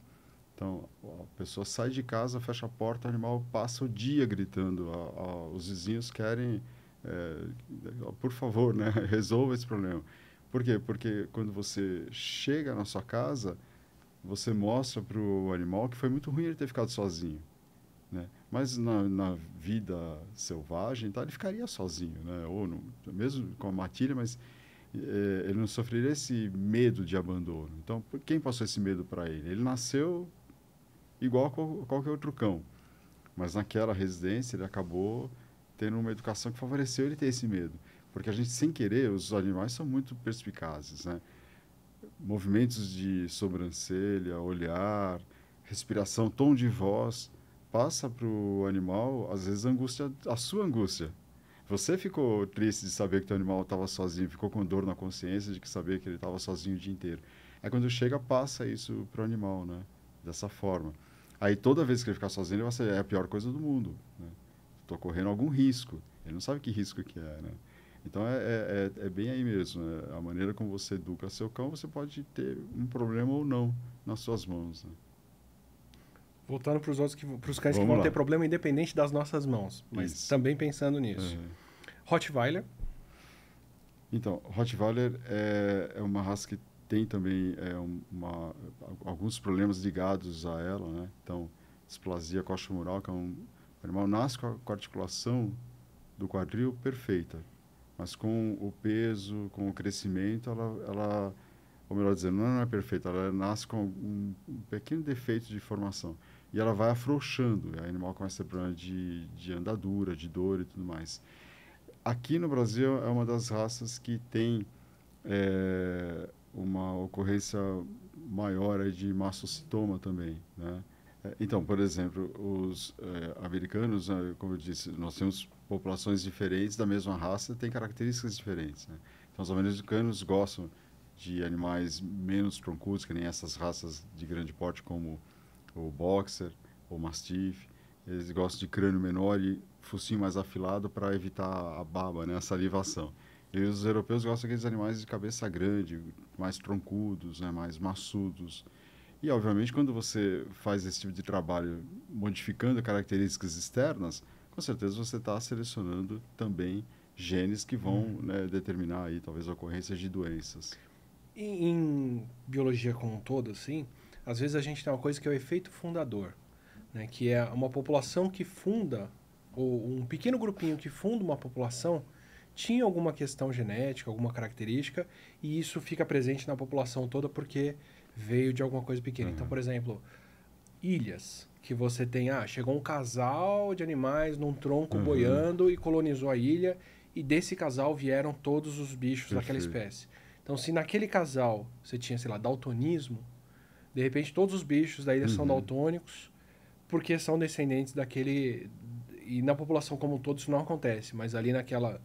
Então, a pessoa sai de casa, fecha a porta, o animal passa o dia gritando. A, a, os vizinhos querem, é, por favor, né? resolva esse problema. Por quê? Porque quando você chega na sua casa, você mostra para o animal que foi muito ruim ele ter ficado sozinho. Né? Mas na, na vida selvagem, tá, ele ficaria sozinho, né? ou no, mesmo com a matilha, mas é, ele não sofreria esse medo de abandono. Então, quem passou esse medo para ele? Ele nasceu igual a qual, qualquer outro cão, mas naquela residência ele acabou tendo uma educação que favoreceu ele ter esse medo. Porque a gente, sem querer, os animais são muito perspicazes, né? movimentos de sobrancelha, olhar, respiração, tom de voz, passa para o animal, às vezes, a, angústia, a sua angústia. Você ficou triste de saber que o animal estava sozinho, ficou com dor na consciência de que saber que ele estava sozinho o dia inteiro. Aí é quando chega, passa isso para o animal, né? Dessa forma. Aí toda vez que ele ficar sozinho, ele vai ser é a pior coisa do mundo. Né? Estou correndo algum risco. Ele não sabe que risco que é, né? Então é, é, é, é, bem aí mesmo. Né? A maneira como você educa seu cão, você pode ter um problema ou não nas suas mãos. Né? Voltando para os outros, para os cães Vamos que vão lá. ter problema independente das nossas mãos, mas Isso. também pensando nisso. É. Rottweiler. Então, Rottweiler é, é uma raça que tem também é, uma, alguns problemas ligados a ela, né? Então, displasia coxa-mural, que é um animal nasce com a articulação do quadril perfeita mas com o peso, com o crescimento, ela, ela ou melhor dizendo, não é, é perfeita, ela nasce com um, pequeno defeito de formação. E ela vai afrouxando, o animal começa a ter problema de, de andadura, de dor e tudo mais. Aqui no Brasil é uma das raças que tem é, uma ocorrência maior de mastocitoma também, né? É, então, por exemplo, os é, americanos, né, como eu disse, nós temos populações diferentes da mesma raça, têm características diferentes. Né? Então, os americanos gostam de animais menos troncudos, que nem essas raças de grande porte como o boxer, o mastiff. Eles gostam de crânio menor e focinho mais afilado para evitar a baba, né, a salivação. E os europeus gostam daqueles animais de cabeça grande, mais troncudos, né, mais maçudos. E, obviamente, quando você faz esse tipo de trabalho modificando características externas, com certeza você está selecionando também genes que vão hum. né, determinar aí talvez a ocorrência de doenças. Em, em, biologia como um todo, assim, às vezes a gente tem uma coisa que é o efeito fundador, né, que é uma população que funda, ou um pequeno grupinho que funda uma população, tinha alguma questão genética, alguma característica, e isso fica presente na população toda porque veio de alguma coisa pequena. Então, uhum. Então, por exemplo, ilhas que você tem, ah, chegou um casal de animais num tronco uhum. boiando e colonizou a ilha e desse casal vieram todos os bichos Perfeito. daquela espécie. Então, se naquele casal você tinha, sei lá, daltonismo, de repente todos os bichos da ilha uhum. são daltônicos porque são descendentes daquele e na população como um todo isso não acontece, mas ali naquela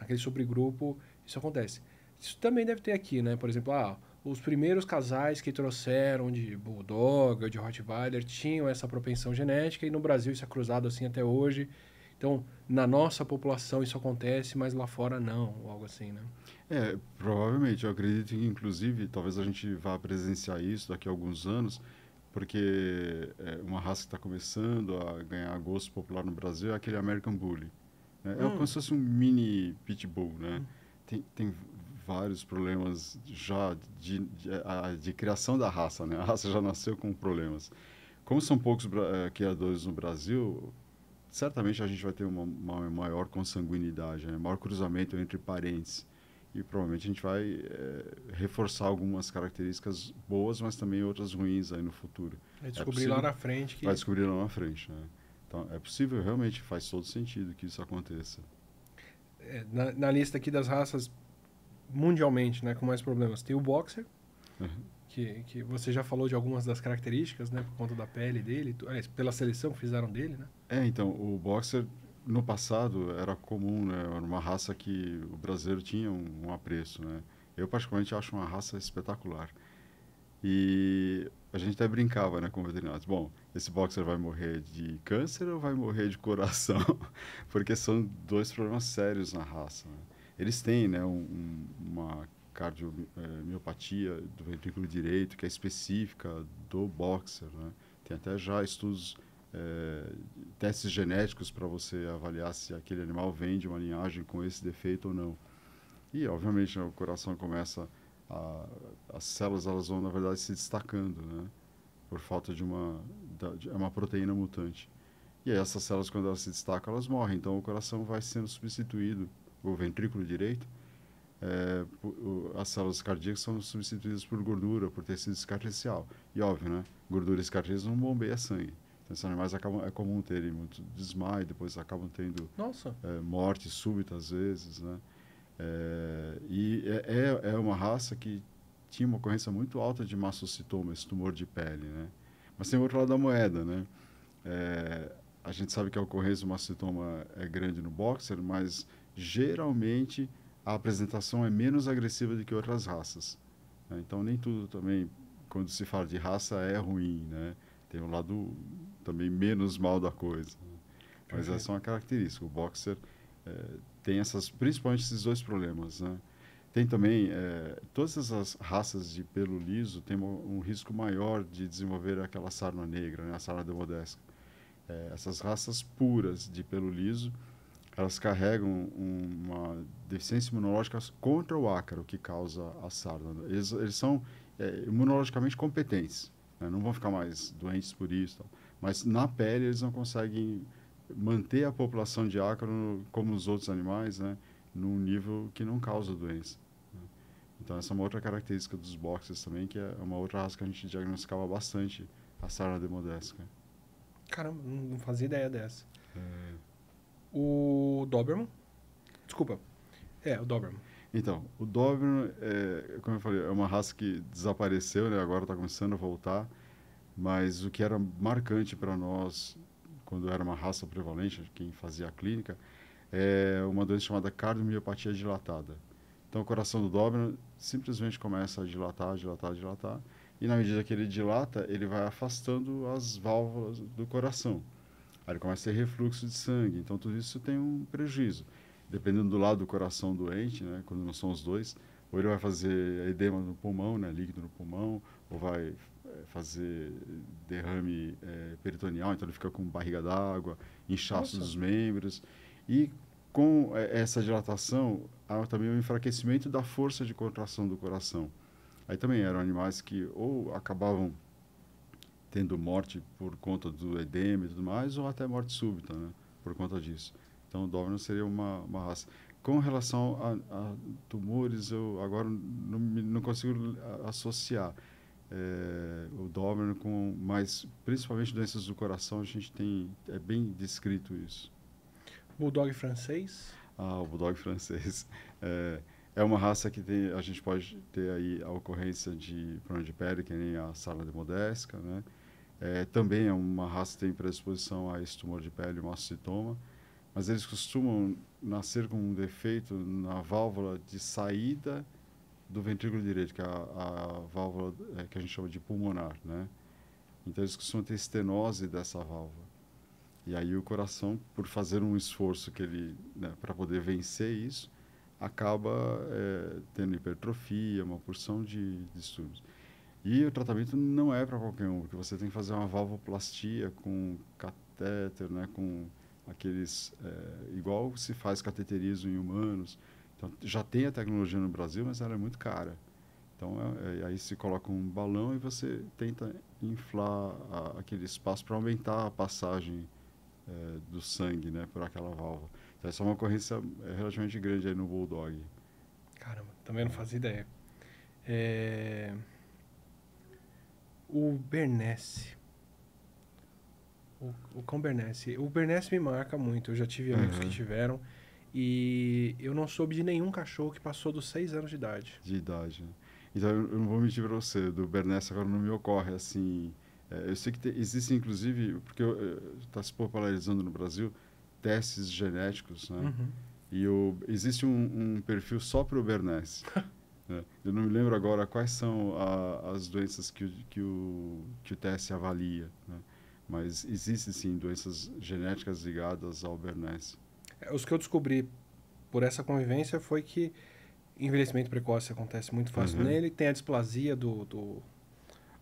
naquele subgrupo isso acontece. Isso também deve ter aqui, né? Por exemplo, ah, os primeiros casais que trouxeram de Bulldog, de Rottweiler, tinham essa propensão genética e no Brasil isso é cruzado assim até hoje. Então, na nossa população isso acontece, mas lá fora não, algo assim, né? É, provavelmente. Eu acredito que, inclusive, talvez a gente vá presenciar isso daqui a alguns anos, porque é, uma raça que está começando a ganhar gosto popular no Brasil é aquele American Bully. Né? Hum. É como hum. se fosse um mini pitbull, né? Hum. Tem, tem vários problemas já de, de, de, criação da raça, né? A raça já nasceu com problemas. Como são poucos é, criadores no Brasil, certamente a gente vai ter uma, uma maior consanguinidade, né? maior cruzamento entre parentes. E provavelmente a gente vai é, reforçar algumas características boas, mas também outras ruins aí no futuro. Vai é descobrir é lá na frente. Que... Vai descobrir lá na frente, né? Então, é possível, realmente faz todo sentido que isso aconteça. É, na, na lista aqui das raças mundialmente, né, com mais problemas. Tem o boxer, uhum. que, que você já falou de algumas das características, né, por conta da pele dele, pela seleção que fizeram dele, né? É, então, o boxer no passado era comum, né, era uma raça que o brasileiro tinha um, um apreço, né? Eu particularmente acho uma raça espetacular. E a gente até brincava, né, com veterinários. Bom, esse boxer vai morrer de câncer ou vai morrer de coração? Porque são dois problemas sérios na raça. Né? eles têm né, um, uma cardiomiopatia é, do ventrículo direito que é específica do boxer. Né? Tem até já estudos, é, testes genéticos para você avaliar se aquele animal vem de uma linhagem com esse defeito ou não. E, obviamente, né, o coração começa a, as células elas vão, na verdade, se destacando, né? por falta de uma, é uma proteína mutante. E aí essas células, quando elas se destacam, elas morrem. Então, o coração vai sendo substituído o ventrículo direito, é, as células cardíacas são substituídas por gordura, por tecido escarrecial. E óbvio, né? Gordura e não bombeia sangue. Então, esses animais acabam, é comum terem muito desmaio, depois acabam tendo é, morte súbita às vezes, né? É, e é, é, é uma raça que tinha uma ocorrência muito alta de mastocitoma, esse tumor de pele, né? Mas tem outro lado da moeda, né? É, a gente sabe que a ocorrência do mastocitoma é grande no boxer, mas geralmente a apresentação é menos agressiva do que outras raças. Né? Então, nem tudo também, quando se fala de raça, é ruim, né? Tem um lado também menos mal da coisa. Né? Mas essa é uma característica. O boxer é, tem essas, principalmente esses dois problemas, né? Tem também, é, todas as raças de pelo liso têm um, um, risco maior de desenvolver aquela sarna negra, né? a sarna demodesca. É, essas raças puras de pelo liso, elas carregam uma deficiência imunológica contra o ácaro que causa a sarna. Eles, eles são é, imunologicamente competentes, né? não vão ficar mais doentes por isso. Mas na pele eles não conseguem manter a população de ácaro, como os outros animais, né? num nível que não causa doença. Né? Então, essa é uma outra característica dos boxers também, que é uma outra raça que a gente diagnosticava bastante, a sarna demodésica. Cara, não fazia ideia dessa. É o Doberman. Desculpa. É, o Doberman. Então, o Doberman, é, como eu falei, é uma raça que desapareceu, né? agora está começando a voltar, mas o que era marcante para nós, quando era uma raça prevalente, quem fazia a clínica, é uma doença chamada cardiomiopatia dilatada. Então, o coração do Doberman simplesmente começa a dilatar, dilatar, dilatar, e na medida que ele dilata, ele vai afastando as válvulas do coração. Aí começa a ter refluxo de sangue. Então, tudo isso tem um prejuízo. Dependendo do lado do coração doente, né, quando não são os dois, ou ele vai fazer edema no pulmão, né, líquido no pulmão, ou vai eh, fazer derrame é, peritoneal, então ele fica com barriga d'água, inchaço Nossa. dos membros. E com eh, essa dilatação, há também o um enfraquecimento da força de contração do coração. Aí também eram animais que ou acabavam tendo morte por conta do edema e tudo mais, ou até morte súbita, né? Por conta disso. Então, o Doberman seria uma, uma raça. Com relação a, a tumores, eu agora não, não consigo associar é, o Doberman com, mas principalmente doenças do coração, a gente tem, é bem descrito isso. Bulldog francês? Ah, o Bulldog francês. É, é uma raça que tem, a gente pode ter aí a ocorrência de problema de pele, que nem a sala de Modesca, né? É, também é uma raça que tem predisposição a esse tumor de pele, mastocitoma, mas eles costumam nascer com um defeito na válvula de saída do ventrículo direito, que é a, a válvula é, que a gente chama de pulmonar, né? Então eles costumam ter estenose dessa válvula. E aí o coração, por fazer um esforço que ele né, para poder vencer isso, acaba é, tendo hipertrofia, uma porção de distúrbios. E o tratamento não é para qualquer um, porque você tem que fazer é uma valvoplastia com catéter, né, com aqueles é, igual se faz cateterismo em humanos. Então já tem a tecnologia no Brasil, mas ela é muito cara. Então é, é, aí se coloca um balão e você tenta inflar a, aquele espaço para aumentar a passagem eh, do sangue, né, por aquela válvula. Então essa é uma ocorrência eh, relativamente grande aí no bulldog. Caramba, também não fazia ideia. É o Bernesse. O, o cão Bernesse. O Bernesse me marca muito. Eu já tive uhum. amigos que tiveram. E eu não soube de nenhum cachorro que passou dos seis anos de idade. De idade, né? Então, eu não vou mentir para você. Do Bernesse agora não me ocorre, assim... É, eu sei que te, existe, inclusive... Porque está se popularizando no Brasil testes genéticos, né? Uhum. E o, existe um, um, perfil só para o Bernesse. É. Eu não me lembro agora quais são a, as doenças que, o, que, o, que o teste avalia, né? mas existem sim doenças genéticas ligadas ao Bernese. É, os que eu descobri por essa convivência foi que envelhecimento precoce acontece muito fácil uhum. nele, tem a displasia do. do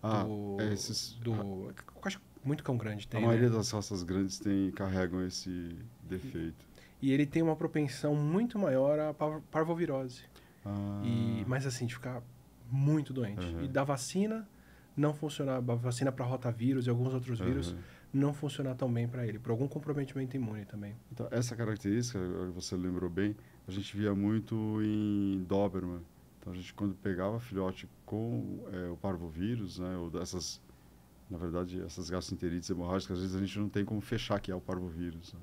ah, do, é esses. Do, ah. acho que muito cão grande tem. A maioria né? das raças grandes tem, carregam esse defeito. E ele tem uma propensão muito maior à parvovirose. Ah. E, mas assim, de ficar muito doente. Uhum. E da vacina não funcionar, a vacina para rotavírus e alguns outros uhum. vírus não funcionar tão bem para ele, por algum comprometimento imune também. Então, essa característica, você lembrou bem, a gente via muito em Doberman. Então, a gente, quando pegava filhote com é, o parvovírus, né, ou dessas, na verdade, essas gastroenterites hemorrágicas, às vezes a gente não tem como fechar que é o parvovírus. Né?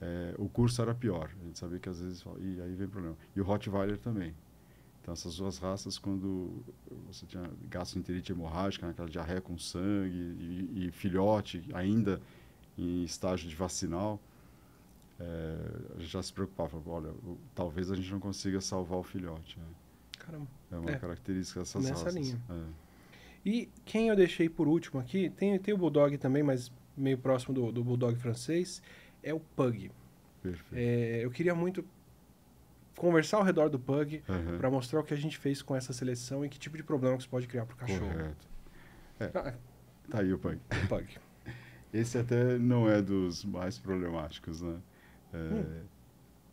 é, o curso era pior. A gente sabia que às vezes e aí vem problema. E o Rottweiler também. Então essas duas raças, quando você tinha gastroenterite hemorrágica, né, aquela diarreia com sangue e, e filhote ainda em estágio de vacinal, é, a gente já se preocupava. Olha, talvez a gente não consiga salvar o filhote. Né? Caramba. É uma é, característica dessas nessa raças. linha. É. E quem eu deixei por último aqui, tem, tem o Bulldog também, mas meio próximo do, do Bulldog francês, é o Pug. É, eu queria muito conversar ao redor do Pug uhum. para mostrar o que a gente fez com essa seleção e que tipo de problema que isso pode criar para o cachorro. Correto. É. Ah, é. tá aí o Pug. O Pug. Esse até não é dos mais problemáticos, né? É... Hum.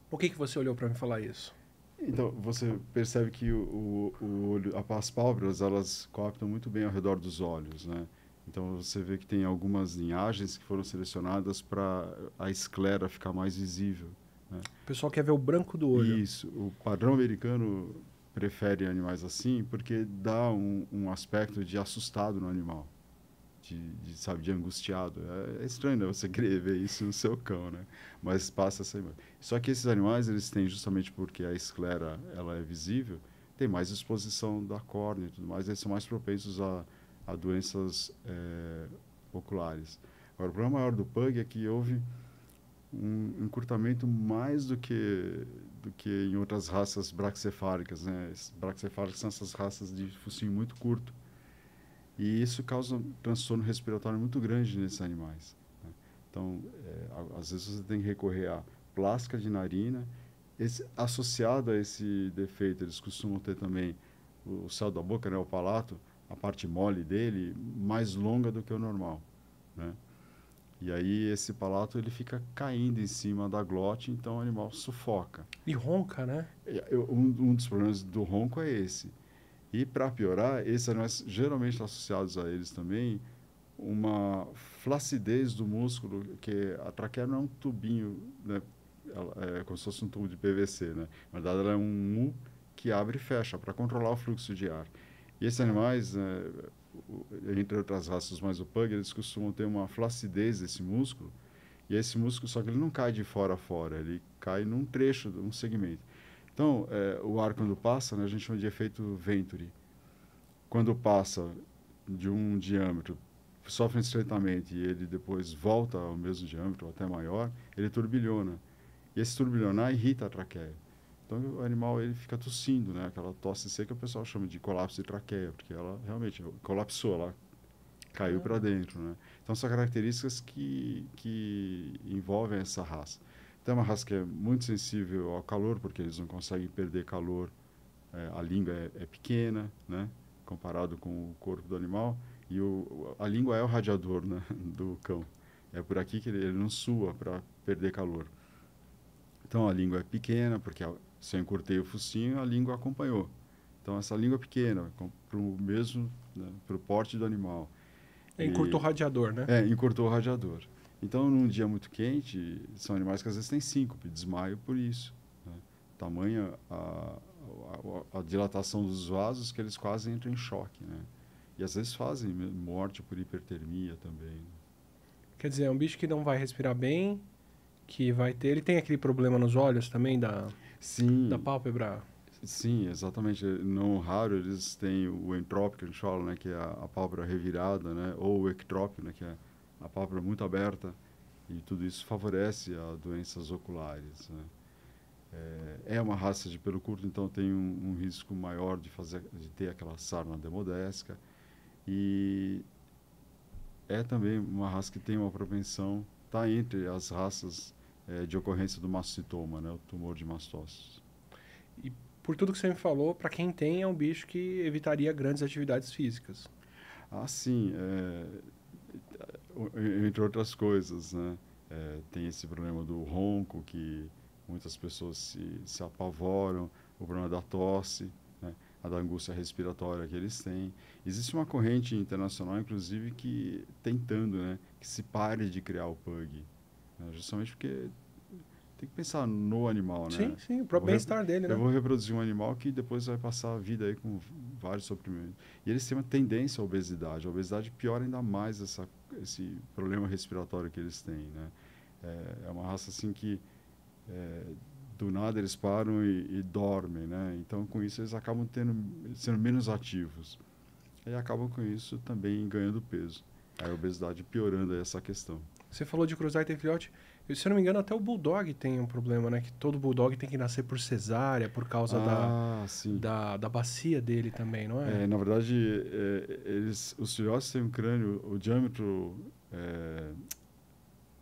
Por que, que você olhou para me falar isso? Então, você percebe que o, o, o, as pálpebras, elas cooptam muito bem ao redor dos olhos, né? Então você vê que tem algumas linhagens que foram selecionadas para a esclera ficar mais visível. Né? O pessoal quer ver o branco do olho. Isso. O padrão americano prefere animais assim porque dá um, um aspecto de assustado no animal. De, de, sabe, de angustiado. É, é estranho né? você querer ver isso no seu cão, né? Mas passa essa imagem. Só que esses animais, eles têm, justamente porque a esclera ela é visível, tem mais exposição da córnea e tudo mais, eles são mais propensos a a doenças é, oculares. Agora, o problema maior do PUG é que houve um encurtamento mais do que do que em outras raças braxcefálicas, né? Esses são essas raças de focinho muito curto. E isso causa um transtorno respiratório muito grande nesses animais. Né? Então, é, às vezes você tem que recorrer à plástica de narina. Esse, associado a esse defeito, eles costumam ter também o, o céu da boca, né, o palato, a parte mole dele mais longa do que o normal, né? E aí esse palato ele fica caindo em cima da glote, então o animal sufoca. E ronca, né? Eu, um, um, dos problemas do ronco é esse. E para piorar, esses animais geralmente associados a eles também uma flacidez do músculo, que a traqueia não é um tubinho, né? Ela é como se fosse um tubo de PVC, né? Na verdade, ela é um mu que abre e fecha para controlar o fluxo de ar. E esses animais, né, entre outras raças, mais o pug, eles costumam ter uma flacidez desse músculo. E esse músculo, só que ele não cai de fora a fora, ele cai num trecho, num segmento. Então, é, o ar quando passa, né, a gente chama de efeito Venturi. Quando passa de um diâmetro, sofre um estreitamento e ele depois volta ao mesmo diâmetro, ou até maior, ele turbilhona. E esse turbilhonar irrita a traqueia. Então o animal ele fica tossindo, né? Aquela tosse seca o pessoal chama de colapso de traqueia, porque ela realmente colapsou, ela caiu para dentro, né? Então são características que que envolvem essa raça. Então é uma raça que é muito sensível ao calor, porque eles não conseguem perder calor. É, a língua é, é, pequena, né? Comparado com o corpo do animal e o, a língua é o radiador, né? Do cão. É por aqui que ele, ele não sua para perder calor. Então a língua é pequena porque se eu encurtei o focinho, a língua acompanhou. Então, essa língua pequena, para o mesmo, né, para o porte do animal. É, encurtou o radiador, né? É, encurtou o radiador. Então, num dia muito quente, são animais que às vezes têm síncope, desmaio por isso. Né? Tamanha a, a, a, dilatação dos vasos que eles quase entram em choque, né? E às vezes fazem morte por hipertermia também. Quer dizer, é um bicho que não vai respirar bem, que vai ter... Ele tem aquele problema nos olhos também da... Sim. Da pálpebra. Sim, exatamente. não raro eles têm o entrópico, a gente fala, né, que é a, a pálpebra revirada, né, ou o ectrópio, né, que é a pálpebra muito aberta, e tudo isso favorece a doenças oculares. Né. É, é, uma raça de pelo curto, então tem um, um, risco maior de fazer, de ter aquela sarna demodesca e é também uma raça que tem uma propensão, está entre as raças é, de ocorrência do mastocitoma, né, o tumor de mastócitos. E por tudo que você me falou, para quem tem, é um bicho que evitaria grandes atividades físicas. Ah, sim. É, entre outras coisas, né? É, tem esse problema do ronco, que muitas pessoas se, se apavoram, o problema da tosse, né, a da angústia respiratória que eles têm. Existe uma corrente internacional, inclusive, que tentando né, que se pare de criar o PUG. Né? Justamente porque tem que pensar no animal, né? Sim, sim, o próprio bem-estar dele, né? Eu vou reproduzir um animal que depois vai passar a vida aí com vários sofrimentos. E eles têm uma tendência à obesidade. A obesidade piora ainda mais essa, esse problema respiratório que eles têm, né? É, é uma raça assim que é, do nada eles param e, e, dormem, né? Então com isso eles acabam tendo, sendo menos ativos. E acabam com isso também ganhando peso. Aí a obesidade piorando essa questão. Você falou de cruzar e ter filhote. Eu, se eu não me engano, até o Bulldog tem um problema, né? Que todo Bulldog tem que nascer por cesárea, por causa ah, da, da, da, bacia dele também, não é? é na verdade, é, eles, os filhotes têm um crânio, o diâmetro é,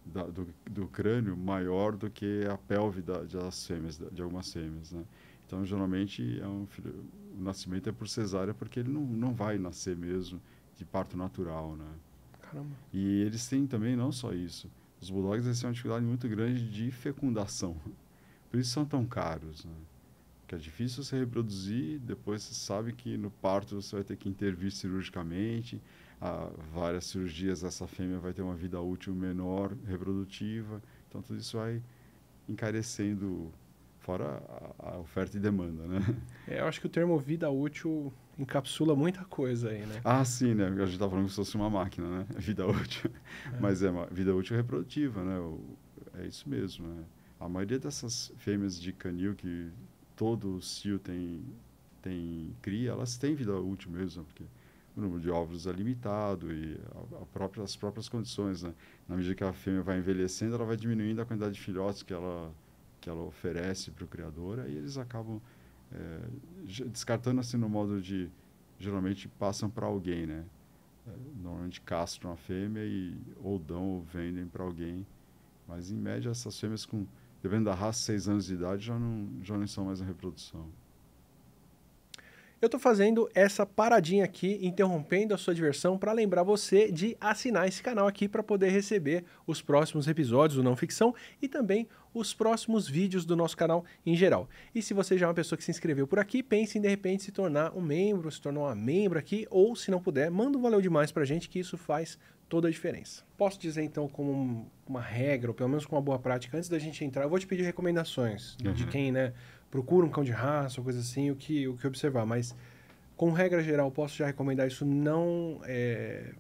da, do, do, crânio maior do que a pelve da, de, fêmeas, de algumas fêmeas, né? Então, geralmente, é um filho, o nascimento é por cesárea, porque ele não, não vai nascer mesmo de parto natural, né? Caramba. E eles têm também não só isso. Os bulldogs eles têm uma dificuldade muito grande de fecundação. Por isso são tão caros. Né? Que é difícil você reproduzir, depois você sabe que no parto você vai ter que intervir cirurgicamente. Há várias cirurgias, essa fêmea vai ter uma vida útil menor, reprodutiva. Então tudo isso vai encarecendo, fora a, a oferta e demanda, né? É, eu acho que o termo vida útil encapsula muita coisa aí, né? Ah, sim, né? A gente estava tá falando que se fosse uma máquina, né? Vida útil. É. Mas é uma vida útil é reprodutiva, né? O, é isso mesmo, né? A maioria dessas fêmeas de canil que todo cio tem, tem cria, elas têm vida útil mesmo, né? porque o número de óvulos é limitado e a, a própria, as próprias condições, né? Na medida que a fêmea vai envelhecendo, ela vai diminuindo a quantidade de filhotes que ela, que ela oferece para o criador, aí eles acabam é, descartando assim no modo de geralmente passam para alguém, né? Eh, normalmente castram a fêmea e ou dão ou vendem para alguém, mas em média essas fêmeas com dependendo da raça seis anos de idade já não já não são mais na reprodução. Eu estou fazendo essa paradinha aqui, interrompendo a sua diversão, para lembrar você de assinar esse canal aqui para poder receber os próximos episódios do Não Ficção e também os próximos vídeos do nosso canal em geral. E se você já é uma pessoa que se inscreveu por aqui, pense em de repente se tornar um membro, se tornar uma membro aqui, ou se não puder, manda um valeu demais para a gente que isso faz toda a diferença. Posso dizer então como uma regra, ou pelo menos com uma boa prática, antes da gente entrar, eu vou te pedir recomendações uhum. de quem, né? procura um cão de raça ou coisa assim, o que, o que observar. Mas, com regra geral, posso já recomendar isso, não, é,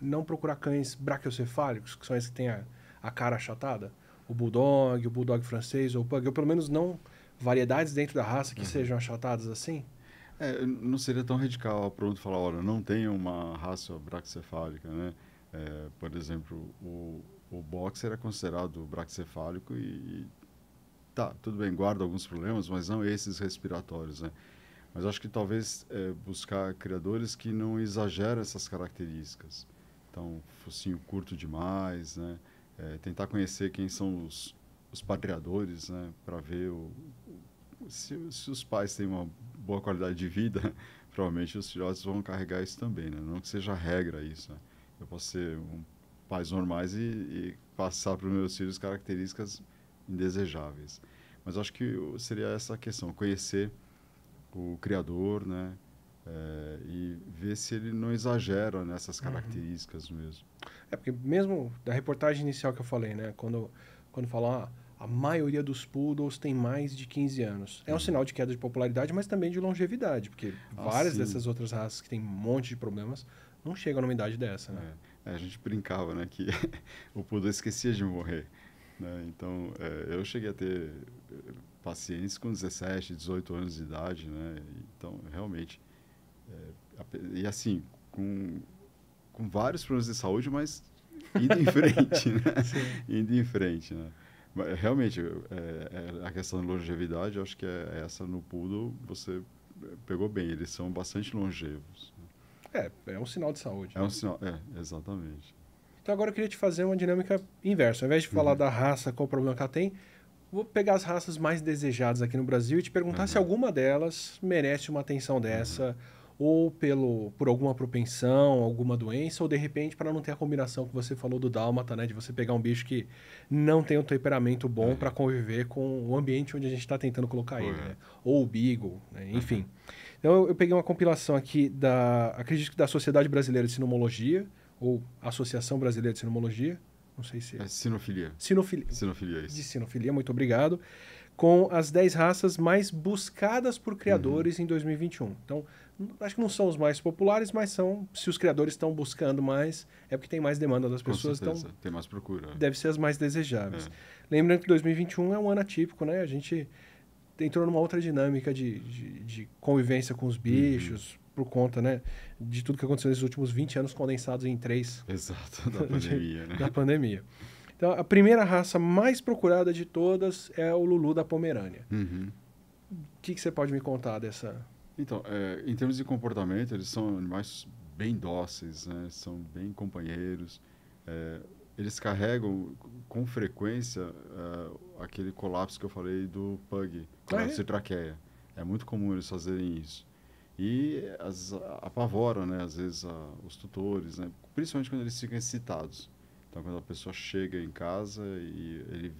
não procurar cães braquiocefálicos, que são esses que têm a, a cara achatada, o bulldog, o bulldog francês ou o pug, ou pelo menos não variedades dentro da raça que uhum. sejam achatadas assim. É, não seria tão radical a pergunta falar, olha, não tem uma raça braquicefálica, né? É, por exemplo, o, o boxer é considerado braquicefálico e, e tá, tudo bem, guarda alguns problemas, mas não esses respiratórios, né? Mas acho que talvez é, buscar criadores que não exageram essas características. Então, focinho curto demais, né? É, tentar conhecer quem são os, os patriadores, né? Para ver o, se, se os pais têm uma boa qualidade de vida, provavelmente os filhotes vão carregar isso também, né? Não que seja regra isso, né? Eu posso ser um, pais normais e, e passar para os meus filhos características indesejáveis. Mas acho que seria essa a questão, conhecer o criador, né? É, e ver se ele não exagera nessas uhum. características uhum. mesmo. É porque mesmo da reportagem inicial que eu falei, né? Quando quando falam ah, a maioria dos poodles tem mais de 15 anos. É um uhum. sinal de queda de popularidade, mas também de longevidade, porque ah, várias dessas outras raças que têm um monte de problemas não chegam numa idade dessa, né? É. É, a gente brincava, né, que o poodle esquecia de morrer. Né? Então, é, eu cheguei a ter eh, pacientes com 17, 18 anos de idade, né? Então, realmente. É, e assim, com, com vários problemas de saúde, mas indo em frente, né? Sim. Indo em frente, né? Mas, realmente, é, é, a questão da longevidade, eu acho que é, é essa no poodle, você é, pegou bem, eles são bastante longevos. Né? É, é um sinal de saúde. É né? um sinal, é, exatamente. Então agora eu queria te fazer uma dinâmica inversa. Ao invés de uhum. falar da raça, qual o problema que ela tem, vou pegar as raças mais desejadas aqui no Brasil e te perguntar uhum. se alguma delas merece uma atenção dessa, uhum. ou pelo, por alguma propensão, alguma doença, ou de repente para não ter a combinação que você falou do dálmata, né? De você pegar um bicho que não tem um temperamento bom é. para conviver com o ambiente onde a gente está tentando colocar ele, né? É. Ou o beagle, né? Uhum. enfim. Então eu, eu peguei uma compilação aqui da, acredito que da Sociedade Brasileira de Sinomologia, ou Associação Brasileira de Sinomologia, não sei se... É. é sinofilia. Sinofilia. Sinofilia, isso. De sinofilia, muito obrigado. Com as 10 raças mais buscadas por criadores uhum. em 2021. Então, acho que não são os mais populares, mas são, se os criadores estão buscando mais, é porque tem mais demanda das pessoas. Com então, tem mais procura. Deve ser as mais desejáveis. É. Lembrando que 2021 é um ano atípico, né? A gente entrou numa outra dinâmica de, de, de convivência com os uhum. bichos, uhum por conta, né? De tudo que aconteceu nesses últimos 20 anos condensados em três. Exato, da pandemia, né? Da pandemia. Então, a primeira raça mais procurada de todas é o Lulu da Pomerânia. Uhum. O que, que, você pode me contar dessa... Então, é, em termos de comportamento, eles são animais bem dóceis, né? São bem companheiros. É, eles carregam com frequência é, aquele colapso que eu falei do pug, colapso ah, é? traqueia. É muito comum eles fazerem isso e as, apavoram, né, às vezes, a, os tutores, né, principalmente quando eles ficam excitados. Então, quando a pessoa chega em casa e ele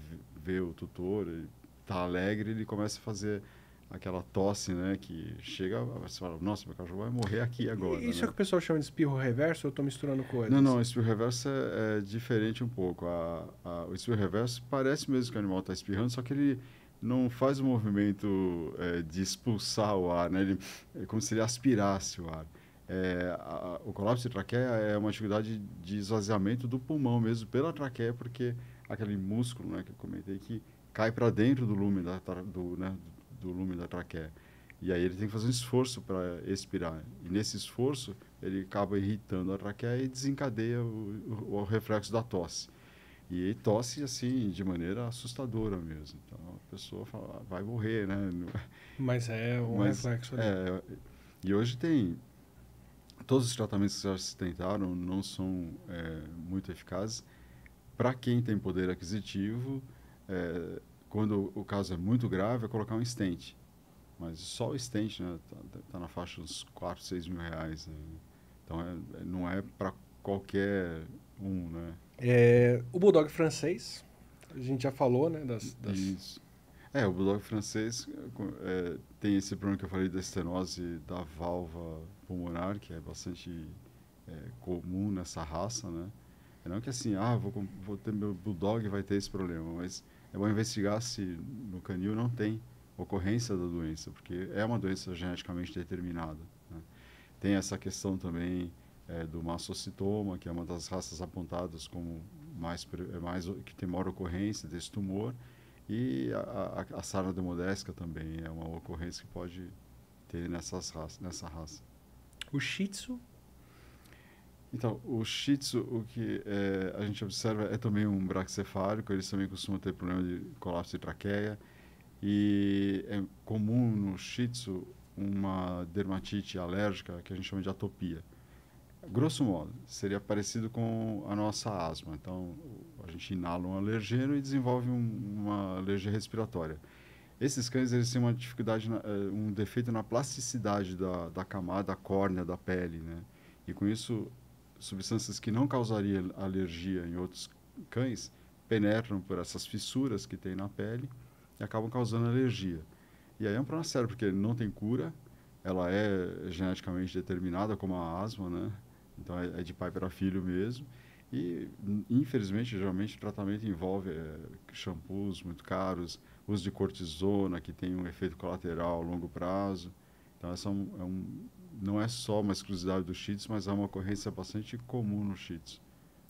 vê o tutor, ele está alegre, ele começa a fazer aquela tosse, né, que chega, você fala, nossa, meu cachorro vai morrer aqui agora. E isso é né? é que o pessoal chama de espirro reverso ou eu estou misturando coisas? Não, não, espirro reverso é, é diferente um pouco. A, a, o espirro reverso parece mesmo que o animal está espirrando, só que ele não faz o um movimento é, de expulsar o ar, né? Ele, é como se ele aspirasse o ar. É, a, o colapso de traqueia é uma atividade de esvaziamento do pulmão mesmo pela traqueia, porque aquele músculo né, que eu comentei que cai para dentro do lume da, do, né, do lume da traqueia. E aí ele tem que fazer um esforço para expirar. E nesse esforço, ele acaba irritando a traqueia e desencadeia o, o, o reflexo da tosse. E tosse assim, de maneira assustadora mesmo. Então a pessoa fala, ah, vai morrer, né? Mas é um Mas, reflexo. É, e hoje tem. Todos os tratamentos que já se tentaram não são é, muito eficazes. Para quem tem poder aquisitivo, é, quando o caso é muito grave, é colocar um estente. Mas só o estente está né, tá, tá, tá na faixa dos 4, 6 mil reais. Né? Então é, é, não é para qualquer um, né? É, o Bulldog francês, a gente já falou, né? Das, das... Isso. É, o Bulldog francês é, tem esse problema que eu falei da estenose da valva pulmonar, que é bastante é, comum nessa raça, né? É não que assim, ah, vou, vou ter meu Bulldog vai ter esse problema, mas é bom investigar se no canil não tem ocorrência da doença, porque é uma doença geneticamente determinada. Né? Tem essa questão também é, do mastocitoma, que é uma das raças apontadas como mais, é mais que tem maior ocorrência desse tumor, e a, a, a sarna também é uma ocorrência que pode ter nessas raça, nessa raça. O Shih Tzu? Então, o Shih Tzu, o que é, a gente observa é também um braxefálico, eles também costumam ter problema de colapso de traqueia, e é comum no Shih Tzu uma dermatite alérgica que a gente chama de atopia grosso modo, seria parecido com a nossa asma. Então, a gente inala um alergeno e desenvolve um, uma alergia respiratória. Esses cães eles têm uma dificuldade, na, eh, um defeito na plasticidade da, da camada da córnea da pele, né? E com isso, substâncias que não causariam alergia em outros cães penetram por essas fissuras que tem na pele e acabam causando alergia. E aí é um problema sério porque não tem cura, ela é geneticamente determinada como a asma, né? Então é, é, de pai para filho mesmo. E, infelizmente, geralmente o tratamento envolve é, shampoos muito caros, uso de cortisona, que tem um efeito colateral a longo prazo. Então, essa é um, é um, não é só uma exclusividade do Shih mas é uma ocorrência bastante comum no Shih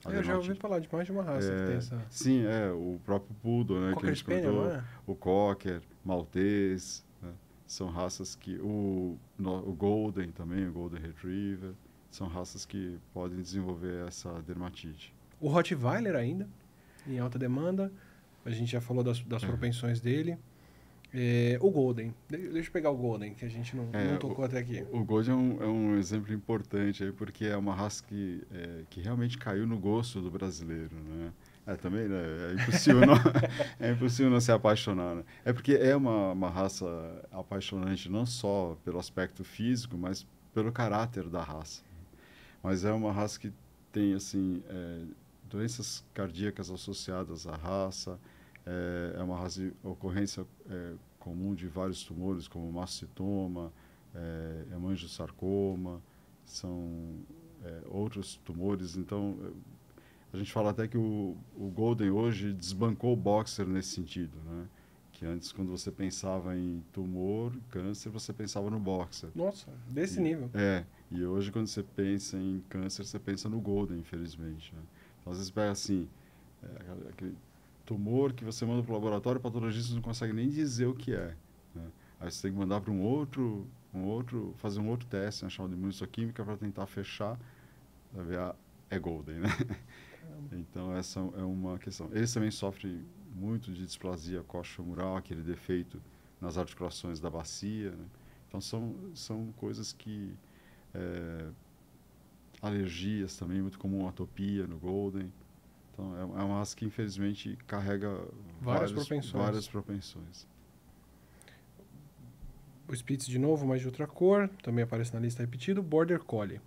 Eu já ouvi falar de mais de uma raça é, que tem é, essa. Sim, é, o próprio Poodle, né, que a gente contou, é? o Cocker, Maltês, né, são raças que... O, no, o Golden também, o Golden Retriever são raças que podem desenvolver essa dermatite. O Rottweiler ainda, em alta demanda, a gente já falou das, das é. propensões dele. É, o Golden, deixa eu pegar o Golden, que a gente não, é, não tocou o, até aqui. O Golden é um, é um, exemplo importante, aí, porque é uma raça que, é, que realmente caiu no gosto do brasileiro, né? É, também né? é impossível não, é impossível não se apaixonar. Né? É porque é uma, uma raça apaixonante não só pelo aspecto físico, mas pelo caráter da raça. Mas é uma raça que tem, assim, é, doenças cardíacas associadas à raça, é, é uma raça de ocorrência é, comum de vários tumores, como mastitoma, é, hemangiosarcoma, são é, outros tumores. Então, é, a gente fala até que o, o Golden hoje desbancou o boxer nesse sentido, né? Que antes, quando você pensava em tumor, câncer, você pensava no boxer. Nossa, desse e, nível. É. E hoje, quando você pensa em câncer, você pensa no Golden, infelizmente. Né? Então, às vezes, pega assim, é, aquele tumor que você manda para o laboratório, o patologista não consegue nem dizer o que é. Né? Aí você tem que mandar para um outro, um outro, fazer um outro teste, né, chamado de imunoquímica, para tentar fechar, para ver, ah, é Golden, né? Então, essa é uma questão. Eles também sofrem muito de displasia mural aquele defeito nas articulações da bacia. Né? Então, são, são coisas que é, alergias também, muito comum atopia no Golden. Então, é, é uma raça que, infelizmente, carrega várias, propensões. várias propensões. O Spitz, de novo, mas de outra cor, também aparece na lista repetido, Border Collie.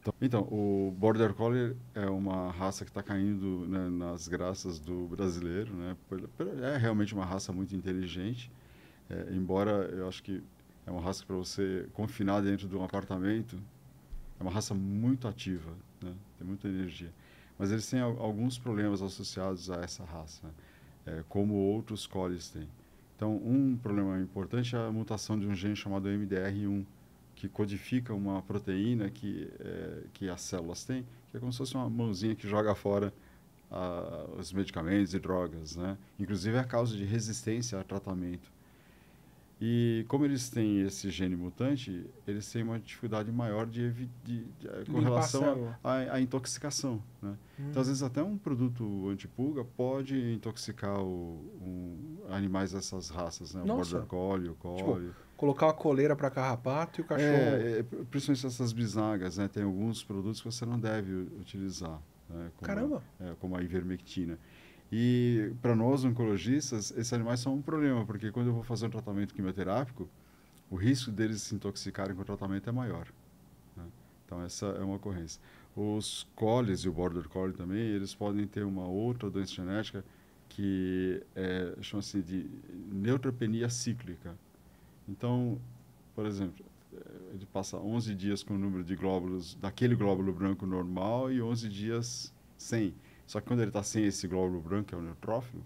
Então, então o Border Collie é uma raça que está caindo né, nas graças do brasileiro. Né? É realmente uma raça muito inteligente, é, embora eu acho que é uma raça para você confinar dentro de um apartamento. É uma raça muito ativa, né? tem muita energia. Mas eles têm alguns problemas associados a essa raça, né? é, como outros coles têm. Então, um problema importante é a mutação de um gene chamado MDR1, que codifica uma proteína que, é, que as células têm, que é como se fosse uma mãozinha que joga fora a, ah, os medicamentos e drogas, né? Inclusive é a causa de resistência a tratamento. E como eles têm esse gene mutante, eles têm uma dificuldade maior de, de, de, de eh, com relação à intoxicação. Né? Hum. Então, às hum. vezes, até um produto antipulga pode intoxicar o, um, animais dessas raças, né? o Nossa. border collie, o collie. Tipo, colocar a coleira para carrapato e o cachorro. É, é, principalmente essas bisnagas, né? tem alguns produtos que você não deve utilizar. Né? Como Caramba! A, é, como a ivermectina. E para nós oncologistas, esses animais são um problema, porque quando eu vou fazer um tratamento quimioterápico, o risco deles se intoxicarem com o tratamento é maior. Né? Então essa é uma ocorrência. Os coles e o border collie também, eles podem ter uma outra doença genética que é, chama-se de neutropenia cíclica. Então, por exemplo, eh, ele passa 11 dias com o número de glóbulos, daquele glóbulo branco normal e 11 dias sem. Só que quando ele está sem esse glóbulo branco, que é o neutrófilo,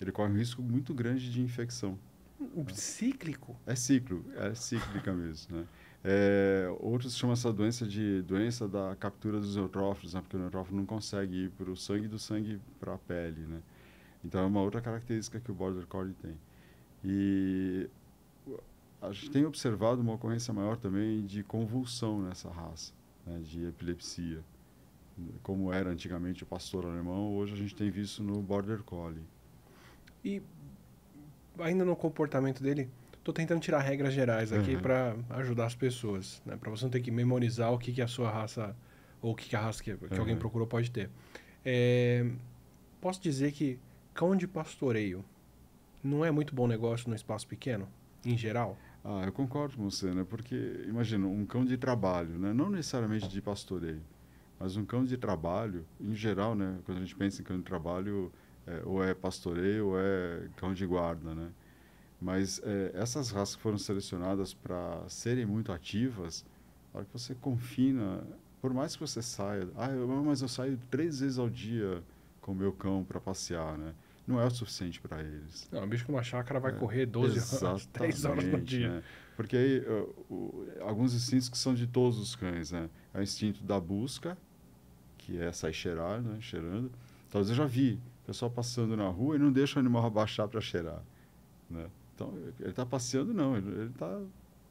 ele corre um risco muito grande de infecção. O cíclico? É ciclo, é cíclica mesmo, né? É, outros chamam essa doença de doença da captura dos neutrófilos, né? porque o neutrófilo não consegue ir para o sangue do sangue para a pele, né? Então é uma outra característica que o border collie tem. E a gente tem observado uma ocorrência maior também de convulsão nessa raça, né? de epilepsia como era antigamente o pastor alemão, hoje a gente tem visto no Border Collie. E ainda no comportamento dele, estou tentando tirar regras gerais aqui uhum. para ajudar as pessoas, né? para você não ter que memorizar o que, que a sua raça ou o que, que a raça que, que uhum. alguém procurou pode ter. É, posso dizer que cão de pastoreio não é muito bom negócio no espaço pequeno, em geral? Ah, eu concordo com você, né? Porque, imagina, um cão de trabalho, né? não necessariamente de pastoreio. Mas um cão de trabalho, em geral, né, quando a gente pensa em cão de trabalho, é, ou é pastoreio ou é cão de guarda, né? Mas é, essas raças que foram selecionadas para serem muito ativas, a hora que você confina, por mais que você saia, ah, eu, mas eu saio três vezes ao dia com o meu cão para passear, né? Não é o suficiente para eles. Não, um bicho com uma chácara vai é, correr 12 horas, 3 horas por dia. Né? Porque aí, uh, alguns instintos que são de todos os cães, né? É o instinto da busca, que é sair cheirar, né? Cheirando. Talvez eu já vi pessoal passando na rua e não deixa o animal abaixar para cheirar, né? Então, ele está passeando, não. Ele está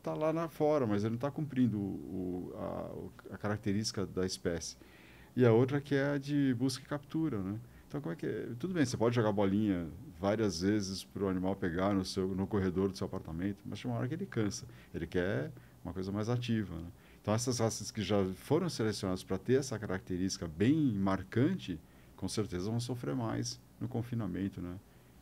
tá lá na fora, mas ele não está cumprindo o, a, a, característica da espécie. E a outra que é a de busca e captura, né? Então, como é que é? Tudo bem, você pode jogar bolinha várias vezes para o animal pegar no, seu, no corredor do seu apartamento, mas chega uma hora que ele cansa. Ele quer uma coisa mais ativa, né? Então, essas raças que já foram selecionadas para ter essa característica bem marcante, com certeza vão sofrer mais no confinamento, né?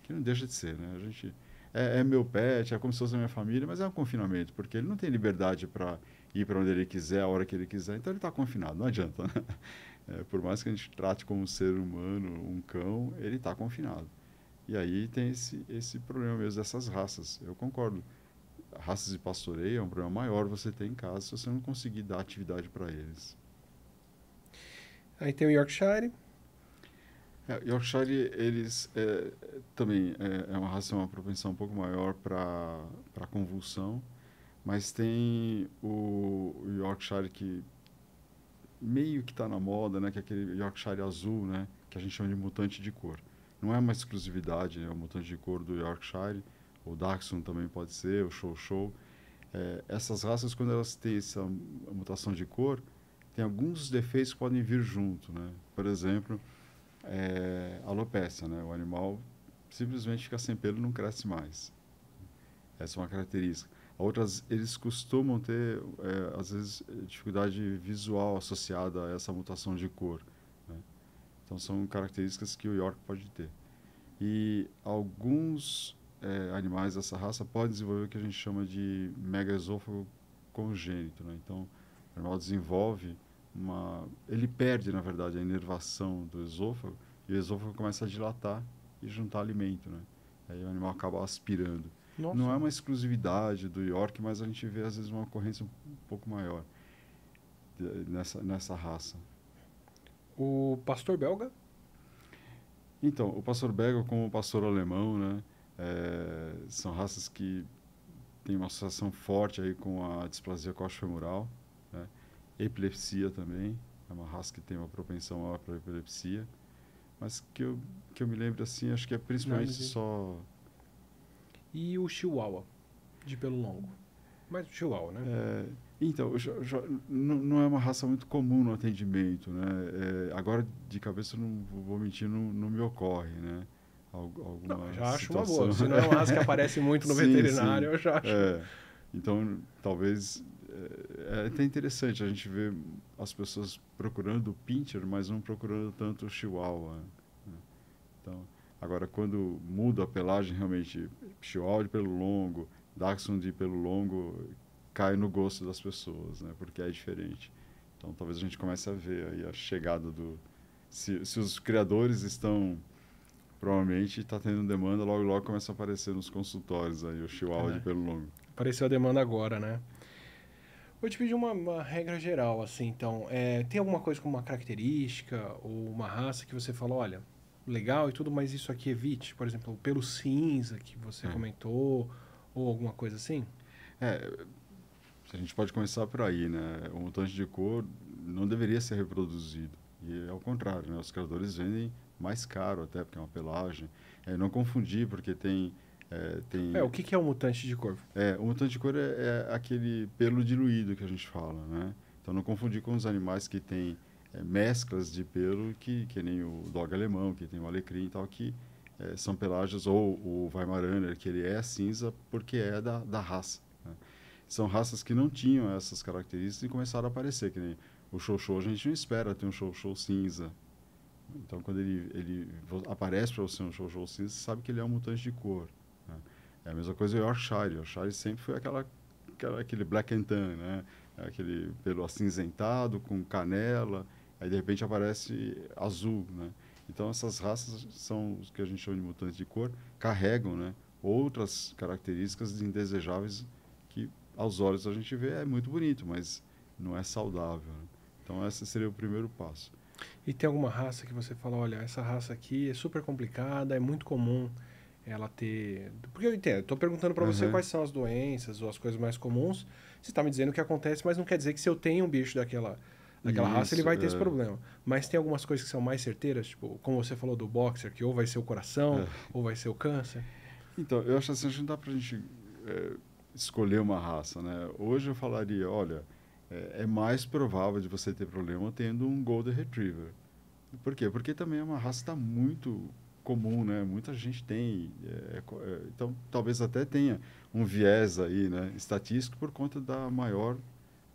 Que não deixa de ser, né? A gente é, é meu pet, é como se fosse a minha família, mas é um confinamento, porque ele não tem liberdade para ir para onde ele quiser, a hora que ele quiser, então ele está confinado, não adianta, né? É, por mais que a gente trate como um ser humano, um cão, ele está confinado. E aí tem esse, esse problema mesmo dessas raças, eu concordo raças de pastoreio é um problema maior você ter em casa se você não conseguir dar atividade para eles. Aí tem o Yorkshire. É, Yorkshire, eles é, também é, é, uma raça uma propensão um pouco maior para convulsão, mas tem o, o Yorkshire que meio que está na moda, né, que é aquele Yorkshire azul, né, que a gente chama de mutante de cor. Não é uma exclusividade, né, o é mutante de cor do Yorkshire, o Dachshund também pode ser, o Show Show. É, essas raças, quando elas têm essa mutação de cor, tem alguns defeitos que podem vir junto, né? Por exemplo, é, alopecia, né? O animal simplesmente fica sem pelo e não cresce mais. Essa é uma característica. Outras, eles costumam ter, é, às vezes, dificuldade visual associada a essa mutação de cor. Né? Então, são características que o York pode ter. E alguns é, animais dessa raça podem desenvolver o que a gente chama de megaesôfago congênito. Né? Então, o animal desenvolve uma... Ele perde, na verdade, a inervação do esôfago e o esôfago começa a dilatar e juntar alimento. Né? Aí o animal acaba aspirando. Nossa. Não é uma exclusividade do York, mas a gente vê, às vezes, uma ocorrência um pouco maior nessa, nessa raça. O pastor belga? Então, o pastor belga, como o pastor alemão, né? É, são raças que têm uma associação forte aí com a displasia coxofemoral, né? epilepsia também, é uma raça que tem uma propensão maior para epilepsia, mas que eu, que eu me lembro assim, acho que é principalmente Não, só... E o chihuahua, de pelo longo? Mas o chihuahua, né? É, então, não, é uma raça muito comum no atendimento, né? É, agora, de cabeça, não vou mentir, não, não me ocorre, né? alguma. Não, já acho situação. uma boa. Se não é um asa que aparece muito no sim, veterinário, sim. eu já acho. É. Então, talvez. É, é até interessante a gente ver as pessoas procurando o pincher, mas não procurando tanto o chihuahua. Né? Então, agora, quando muda a pelagem, realmente, chihuahua de pelo longo, dachshund de pelo longo, cai no gosto das pessoas, né? Porque é diferente. Então, talvez a gente comece a ver aí a chegada do... Se, se os criadores estão provavelmente está tendo demanda, logo logo começa a aparecer nos consultórios aí o chihuahua é. de pelo longo. Apareceu a demanda agora, né? Vou te pedir uma, uma regra geral, assim, então, é, tem alguma coisa como uma característica ou uma raça que você fala, olha, legal e tudo, mas isso aqui evite, é por exemplo, o pelo cinza que você é. comentou ou alguma coisa assim? É, a gente pode começar por aí, né? O mutante de cor não deveria ser reproduzido. E ao é contrário, né? os criadores vendem mais caro até, porque é uma pelagem. É, não confundir, porque tem... É, tem... é o que, é um mutante de corvo? É, o mutante de corvo é, é, é, aquele pelo diluído que a gente fala, né? Então, não confundir com os animais que têm é, mesclas de pelo, que, que nem o dog alemão, que tem o alecrim e tal, que é, são pelagens, ou o Weimaraner, que ele é cinza porque é da, da raça. Né? São raças que não tinham essas características e começaram a aparecer, que nem o show-show, a gente não espera ter um show-show cinza, então, quando ele, ele aparece para você um Jojo cinza, você sabe que ele é um mutante de cor. Né? É a mesma coisa o Yorkshire. O Yorkshire sempre foi aquela, aquela, aquele black and tan, né? É aquele pelo acinzentado, com canela. Aí, de repente, aparece azul, né? Então, essas raças são os que a gente chama de mutantes de cor, carregam né, outras características indesejáveis que, aos olhos, a gente vê é muito bonito, mas não é saudável. Né? Então, esse seria o primeiro passo. E tem alguma raça que você fala, olha, essa raça aqui é super complicada, é muito comum ela ter. Porque eu entendo, estou perguntando para uhum. você quais são as doenças ou as coisas mais comuns. Você está me dizendo o que acontece, mas não quer dizer que se eu tenho um bicho daquela, daquela Isso, raça, ele vai ter é. esse problema. Mas tem algumas coisas que são mais certeiras, tipo, como você falou do boxer, que ou vai ser o coração, é. ou vai ser o câncer. Então, eu acho assim, não dá para a gente é, escolher uma raça, né? Hoje eu falaria, olha é, é mais provável de você ter problema tendo um Golden Retriever. Por quê? Porque também é uma raça tá muito comum, né? Muita gente tem, é, é, é, então talvez até tenha um viés aí, né? Estatístico por conta da maior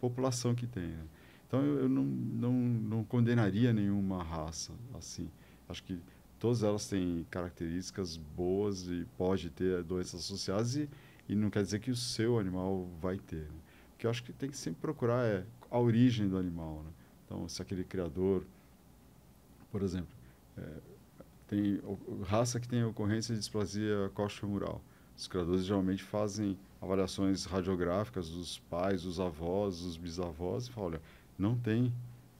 população que tem. Né? Então eu, eu não, não, não condenaria nenhuma raça assim. Acho que todas elas têm características boas e pode ter doenças associadas e, e não quer dizer que o seu animal vai ter. Né? que eu acho que tem que sempre procurar é a origem do animal. Né? Então, se aquele criador, por exemplo, é, tem raça que tem ocorrência de displasia coxofemoral. Os criadores geralmente fazem avaliações radiográficas dos pais, dos avós, dos bisavós e falam, olha, não tem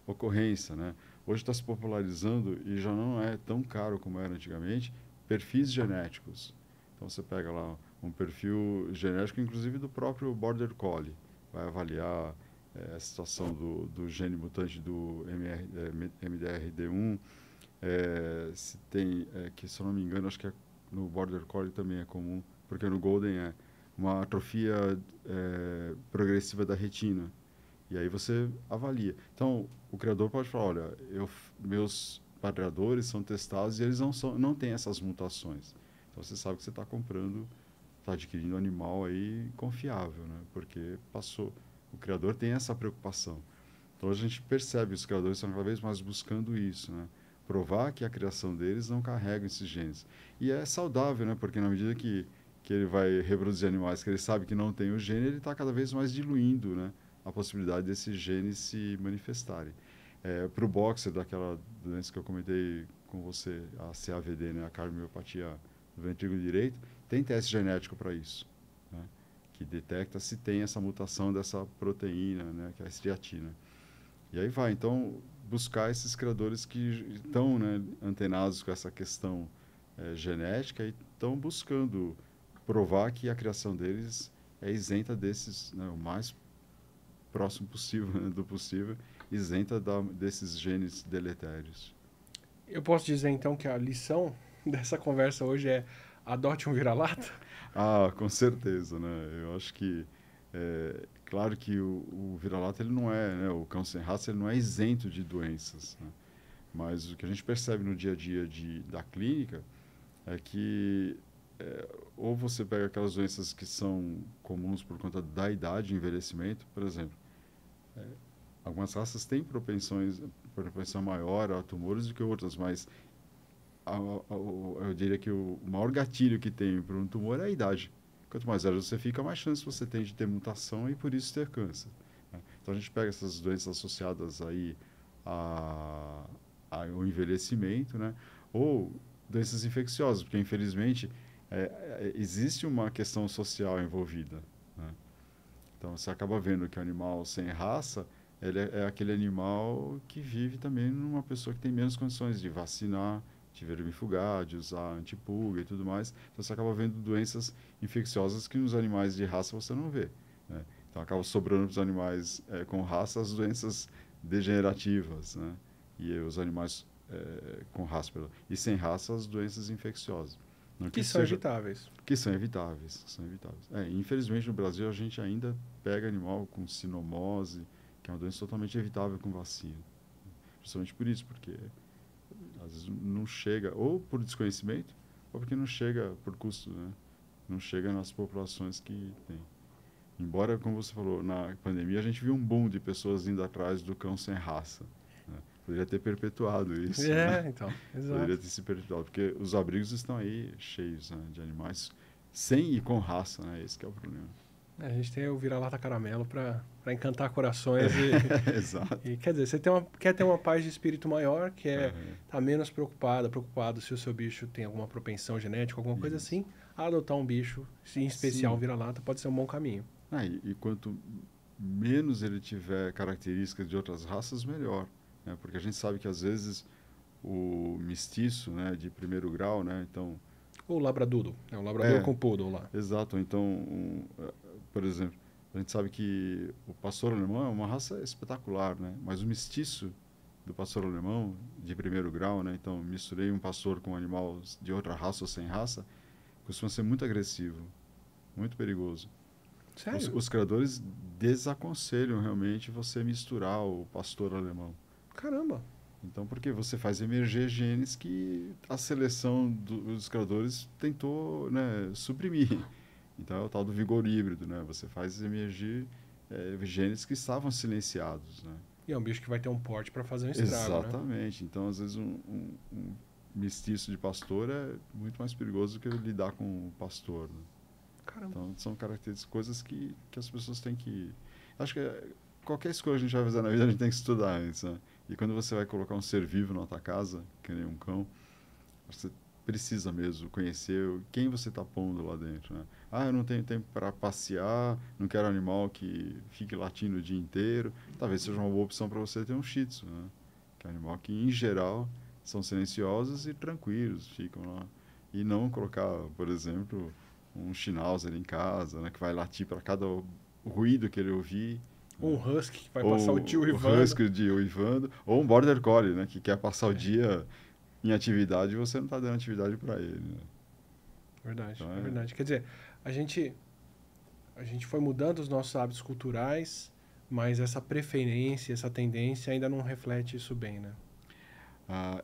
ocorrência, né? Hoje está se popularizando e já não é tão caro como era antigamente perfis genéticos. Então você pega lá um perfil genético, inclusive do próprio Border Collie vai avaliar é, a situação do, do gene mutante do MR, eh, MDRD1, é, eh, se tem, que se eu não me engano, acho que é no Border Collie também é comum, porque no Golden é uma atrofia progressiva da retina. E aí você avalia. Então, o criador pode falar, olha, eu, meus padreadores são testados e eles não, são, não têm essas mutações. Então, você sabe que você está comprando está adquirindo um animal aí confiável, né? Porque passou. O criador tem essa preocupação. Então a gente percebe os criadores estão cada vez mais buscando isso, né? Provar que a criação deles não carrega esses genes. E é saudável, né? Porque na medida que, que ele vai reproduzir animais que ele sabe que não tem o gene, ele está cada vez mais diluindo, né? A possibilidade desses genes se manifestarem. É, Para o boxer, daquela doença que eu comentei com você, a CAVD, né? A cardiomiopatia do ventrículo direito, tem teste genético para isso, né? que detecta se tem essa mutação dessa proteína, né? que é a striatina. E aí vai, então, buscar esses criadores que estão né, antenados com essa questão é, genética e estão buscando provar que a criação deles é isenta desses, né, o mais próximo possível né, do possível, isenta da, desses genes deletérios. Eu posso dizer então que a lição dessa conversa hoje é adote é um vira-lata? Ah, com certeza, né? Eu acho que é, claro que o, o vira-lata ele não é, né? o cão sem raça ele não é isento de doenças, né? mas o que a gente percebe no dia a dia de, da clínica é que é, ou você pega aquelas doenças que são comuns por conta da idade, envelhecimento, por exemplo. É, algumas raças têm propensões, propensão maior a tumores do que outras, mas a, a, a, eu diria que o maior gatilho que tem para um tumor é a idade. Quanto mais velho você fica, mais chance você tem de ter mutação e por isso ter câncer. Né? Então a gente pega essas doenças associadas aí a, ao envelhecimento, né? Ou doenças infecciosas, porque infelizmente é, é, existe uma questão social envolvida. Né? Então você acaba vendo que o animal sem raça ele é, é, aquele animal que vive também numa pessoa que tem menos condições de vacinar, tiveram de me fugar, de usar antipulga e tudo mais. Então você acaba vendo doenças infecciosas que nos animais de raça você não vê. Né? Então acaba sobrando para os animais é, com raça as doenças degenerativas, né? E os animais é, com raça e sem raça as doenças infecciosas. Não né? que, que são seja, evitáveis. Que são evitáveis, são evitáveis. É, infelizmente no Brasil a gente ainda pega animal com sinomose, que é uma doença totalmente evitável com vacina. Né? Justamente por isso, porque vezes não chega, ou por desconhecimento, ou porque não chega por custo, né? não chega nas populações que tem. Embora, como você falou, na pandemia a gente viu um boom de pessoas indo atrás do cão sem raça. Né? Poderia ter perpetuado isso. É, né? então, exato. Poderia ter se perpetuado, porque os abrigos estão aí cheios né, de animais sem e com raça, né? Esse que é o problema. A gente tem o vira-lata caramelo para encantar corações. E, Exato. E, quer dizer, você tem uma, quer ter uma paz de espírito maior, que é uhum. tá menos preocupada, preocupado se o seu bicho tem alguma propensão genética, alguma coisa assim. Adotar um bicho, em especial um vira-lata, pode ser um bom caminho. Ah, e, e, quanto menos ele tiver características de outras raças, melhor. Né? Porque a gente sabe que às vezes o mestiço, né, de primeiro grau, né, então ou labradoodle, é né, um labrador é, com poodle lá. Exato, então um, por exemplo. A gente sabe que o pastor alemão é uma raça espetacular, né? Mas o mestiço do pastor alemão de primeiro grau, né? Então misturei um pastor com um animal de outra raça ou sem raça, costuma ser muito agressivo, muito perigoso. Sério? Os, os criadores desaconselham realmente você misturar o pastor alemão. Caramba. Então, porque você faz emerger genes que a seleção do, dos criadores tentou né, suprimir. Então é o tal do vigor híbrido, né? Você faz emergir é, genes que estavam silenciados, né? E é um bicho que vai ter um porte para fazer um estrago, né? Exatamente. Né? Então, às vezes, um, um, um, mestiço de pastor é muito mais perigoso do que lidar com o um pastor, né? Caramba. Então, são características, coisas que, que as pessoas têm que... Acho que qualquer escolha que a gente vai fazer na vida, a gente tem que estudar antes, né? E quando você vai colocar um ser vivo na tua casa, que nem um cão, você precisa mesmo conhecer quem você está pondo lá dentro. Né? Ah, eu não tenho tempo para passear, não quero animal que fique latindo o dia inteiro. Talvez seja uma boa opção para você ter um shih tzu, né? que é um animal que, em geral, são silenciosos e tranquilos, ficam lá. E não colocar, por exemplo, um schnauzer em casa, né? que vai latir para cada ruído que ele ouvir. Né? Ou um husky que vai ou passar o dia uivando. husky de uivando, ou um border collie, né? que quer passar o é. dia em atividade, você não está dando atividade para ele. Né? Verdade, então, é... é verdade. Quer dizer, a gente, a gente foi mudando os nossos hábitos culturais, mas essa preferência, essa tendência ainda não reflete isso bem, né? Ah,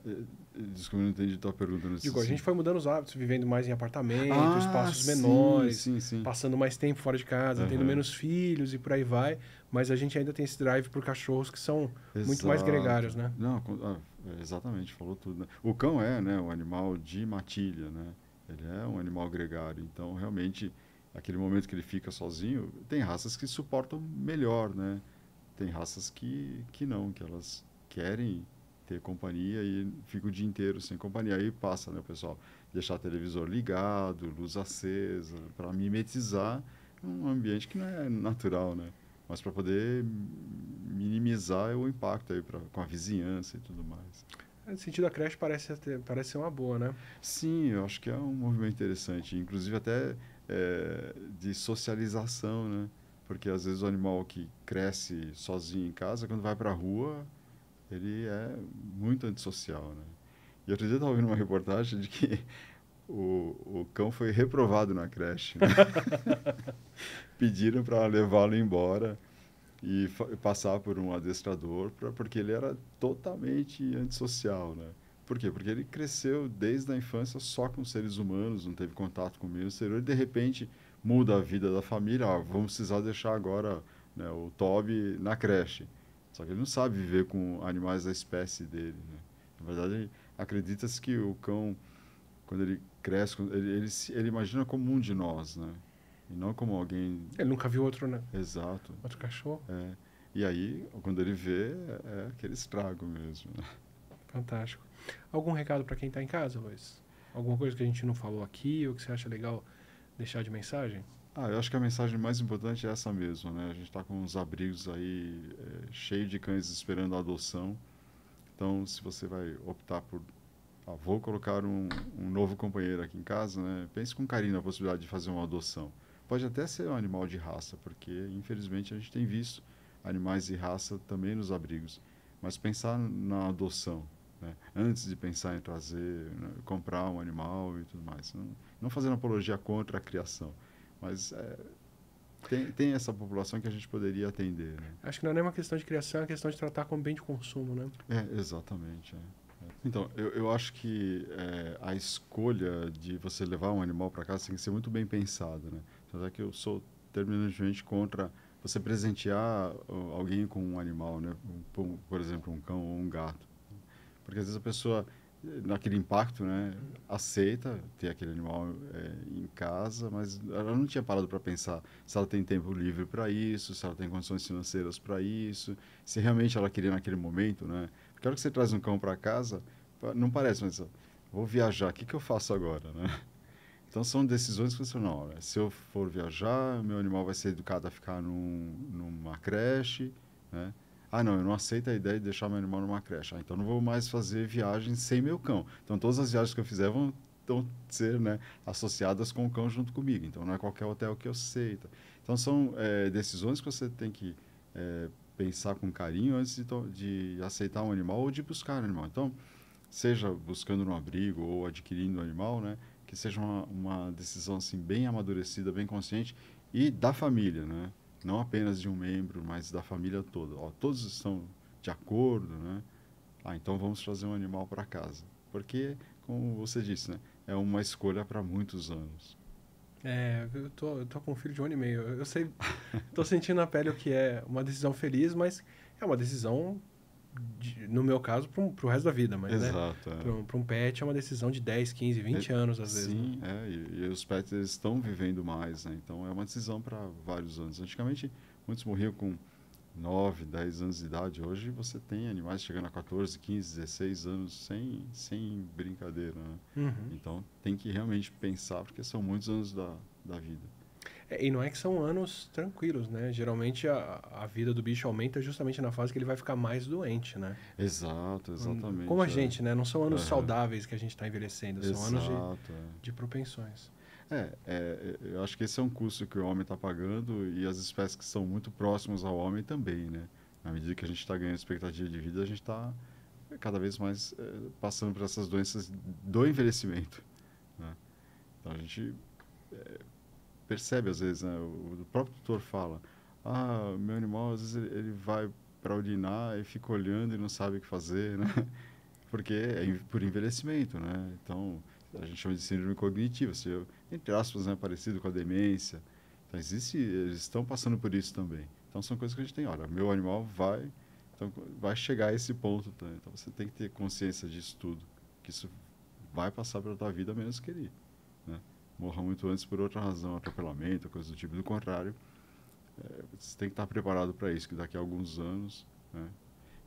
desculpa, não entendi tua pergunta. Digo, assim. a gente foi mudando os hábitos, vivendo mais em apartamentos ah, espaços sim, menores, sim, sim. passando mais tempo fora de casa, uhum. tendo menos filhos e por aí vai. Mas a gente ainda tem esse drive por cachorros que são Exato. muito mais gregários, né? Não, ah, é, exatamente, falou tudo. Né? O cão é né, um animal de matilha, né? Ele é um animal gregário, então realmente aquele momento que ele fica sozinho, tem raças que suportam melhor, né? Tem raças que, que não, que elas querem ter companhia e fica o dia inteiro sem companhia. Aí passa, né, pessoal? Deixar o televisor ligado, luz acesa, para mimetizar um ambiente que não é natural, né? mas para poder minimizar o impacto aí pra, com a vizinhança e tudo mais. É, no sentido, da creche parece, parece ser uma boa, né? Sim, eu acho que é um movimento interessante, inclusive até é, de socialização, né? Porque às vezes o animal que cresce sozinho em casa, quando vai para a rua, ele é muito antissocial, né? E outro dia eu estava ouvindo uma reportagem de que o, o cão foi reprovado na creche. Né? Pediram para levá-lo embora e passar por um adestrador, pra, porque ele era totalmente antissocial, né? Por quê? Porque ele cresceu desde a infância só com seres humanos, não teve contato com o meio exterior, e de repente muda a vida da família, ah, vamos precisar deixar agora né, o Toby na creche. Só que ele não sabe viver com animais da espécie dele, né? Na verdade, acredita-se que o cão, quando ele cresce, ele, ele, ele imagina como um de nós, né? E não como alguém. Ele nunca viu outro, né? Exato. Outro cachorro. É. E aí, quando ele vê, é, é aquele estrago mesmo. Né? Fantástico. Algum recado para quem está em casa, Luiz? Alguma coisa que a gente não falou aqui ou que você acha legal deixar de mensagem? Ah, eu acho que a mensagem mais importante é essa mesmo, né? A gente está com uns abrigos aí é, cheio de cães esperando a adoção. Então, se você vai optar por ah, vou colocar um, um, novo companheiro aqui em casa, né? pense com carinho na possibilidade de fazer uma adoção. Pode até ser um animal de raça, porque infelizmente a gente tem visto animais de raça também nos abrigos. Mas pensar na adoção, né? antes de pensar em trazer, né? comprar um animal e tudo mais. Não, não fazendo apologia contra a criação, mas é, tem, tem essa população que a gente poderia atender. Né? Acho que não é nem uma questão de criação, é uma questão de tratar como bem de consumo, né? É, exatamente. É. Então, eu, eu acho que é, a escolha de você levar um animal para casa tem que ser muito bem pensada, né? Tanto é que eu sou terminantemente contra você presentear ah, alguém com um animal, né? Um, por exemplo, um cão ou um gato. Porque às vezes a pessoa, naquele impacto, né, aceita ter aquele animal é, em casa, mas ela não tinha parado para pensar se ela tem tempo livre para isso, se ela tem condições financeiras para isso, se realmente ela queria naquele momento, né? quero que você traz um cão para casa, não parece, mas eu vou viajar, o que, que eu faço agora, né? Então são decisões que você não, se eu for viajar, meu animal vai ser educado a ficar num, numa creche, né? Ah, não, eu não aceito a ideia de deixar meu animal numa creche. Ah, então não vou mais fazer viagem sem meu cão. Então todas as viagens que eu fizer vão então, ser né, associadas com o cão junto comigo. Então não é qualquer hotel que eu aceita. Então são é, decisões que você tem que é, pensar com carinho antes de, de aceitar um animal ou de buscar um animal. Então, seja buscando um abrigo ou adquirindo um animal, né? Que seja uma, uma decisão assim bem amadurecida, bem consciente e da família, né? Não apenas de um membro, mas da família toda. Ó, todos estão de acordo, né? Ah, então vamos trazer um animal para casa, porque, como você disse, né? É uma escolha para muitos anos. É, eu tô, eu tô com um filho de um ano e meio. Eu sei, tô sentindo na pele o que é uma decisão feliz, mas é uma decisão, de, no meu caso, pro, pro resto da vida. Mas, né? Exato. Né, é. Pra, pra um pet é uma decisão de 10, 15, 20 é, anos, às vezes. Sim, né? é, e, e, os pets estão vivendo mais, né? Então é uma decisão para vários anos. Antigamente, muitos morriam com 9, 10 anos de idade. Hoje você tem animais chegando a 14, 15, 16 anos sem, sem brincadeira. Né? Uhum. Então tem que realmente pensar, porque são muitos anos da, da vida. É, e não é que são anos tranquilos, né? Geralmente a, a vida do bicho aumenta justamente na fase que ele vai ficar mais doente, né? Exato, hum, exatamente. Como a é. gente, né? Não são anos é. saudáveis que a gente está envelhecendo, são Exato, anos de, é. de propensões. É, é, é, eu acho que esse é um custo que o homem está pagando e as espécies que são muito próximas ao homem também, né? Na medida que a gente está ganhando expectativa de vida, a gente está cada vez mais é, passando por essas doenças do envelhecimento. Né? Então a gente é, percebe às vezes, né? o, o, próprio tutor fala: ah, meu animal às vezes ele, ele vai para urinar e fica olhando e não sabe o que fazer, né? Porque é por envelhecimento, né? Então a gente chama de síndrome cognitiva, seja, entre aspas, né, parecido com a demência. Então, existe, eles estão passando por isso também. Então, são coisas que a gente tem. Olha, meu animal vai, então, vai chegar a esse ponto. também, Então, você tem que ter consciência disso tudo, que isso vai passar pela tua vida menos que ele. Né? Morra muito antes por outra razão, atropelamento, coisa do tipo. Do contrário, é, você tem que estar preparado para isso, que daqui a alguns anos... Né?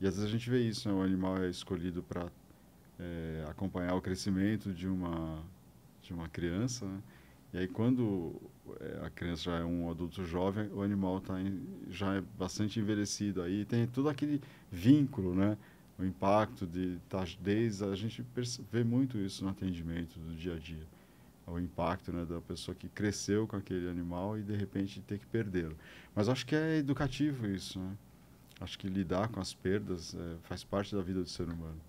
E às vezes a gente vê isso, né? o animal é escolhido para é, acompanhar o crescimento de uma, de uma criança. Né? E aí, quando eh, a criança já é um adulto jovem, o animal tá em, já é bastante envelhecido. Aí tem todo aquele vínculo, né? o impacto de tardez, tá, a gente vê muito isso no atendimento do dia a dia. O impacto né, da pessoa que cresceu com aquele animal e de repente ter que perdê-lo. Mas acho que é educativo isso. Né? Acho que lidar com as perdas é, faz parte da vida do ser humano.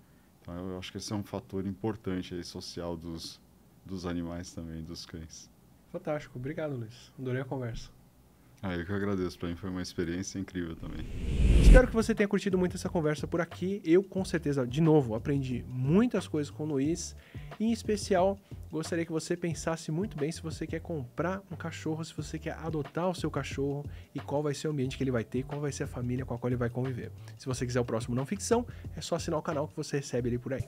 Então, eu acho que esse é um fator importante aí, social dos, dos animais também, dos cães. Fantástico. Obrigado, Luiz. Adorei a conversa. Ah, eu que agradeço, para mim foi uma experiência incrível também. Espero que você tenha curtido muito essa conversa por aqui. Eu, com certeza, de novo, aprendi muitas coisas com o Luiz. em especial, gostaria que você pensasse muito bem se você quer comprar um cachorro, se você quer adotar o seu cachorro e qual vai ser o ambiente que ele vai ter, qual vai ser a família com a qual ele vai conviver. Se você quiser o próximo não ficção, é só assinar o canal que você recebe ele por aí.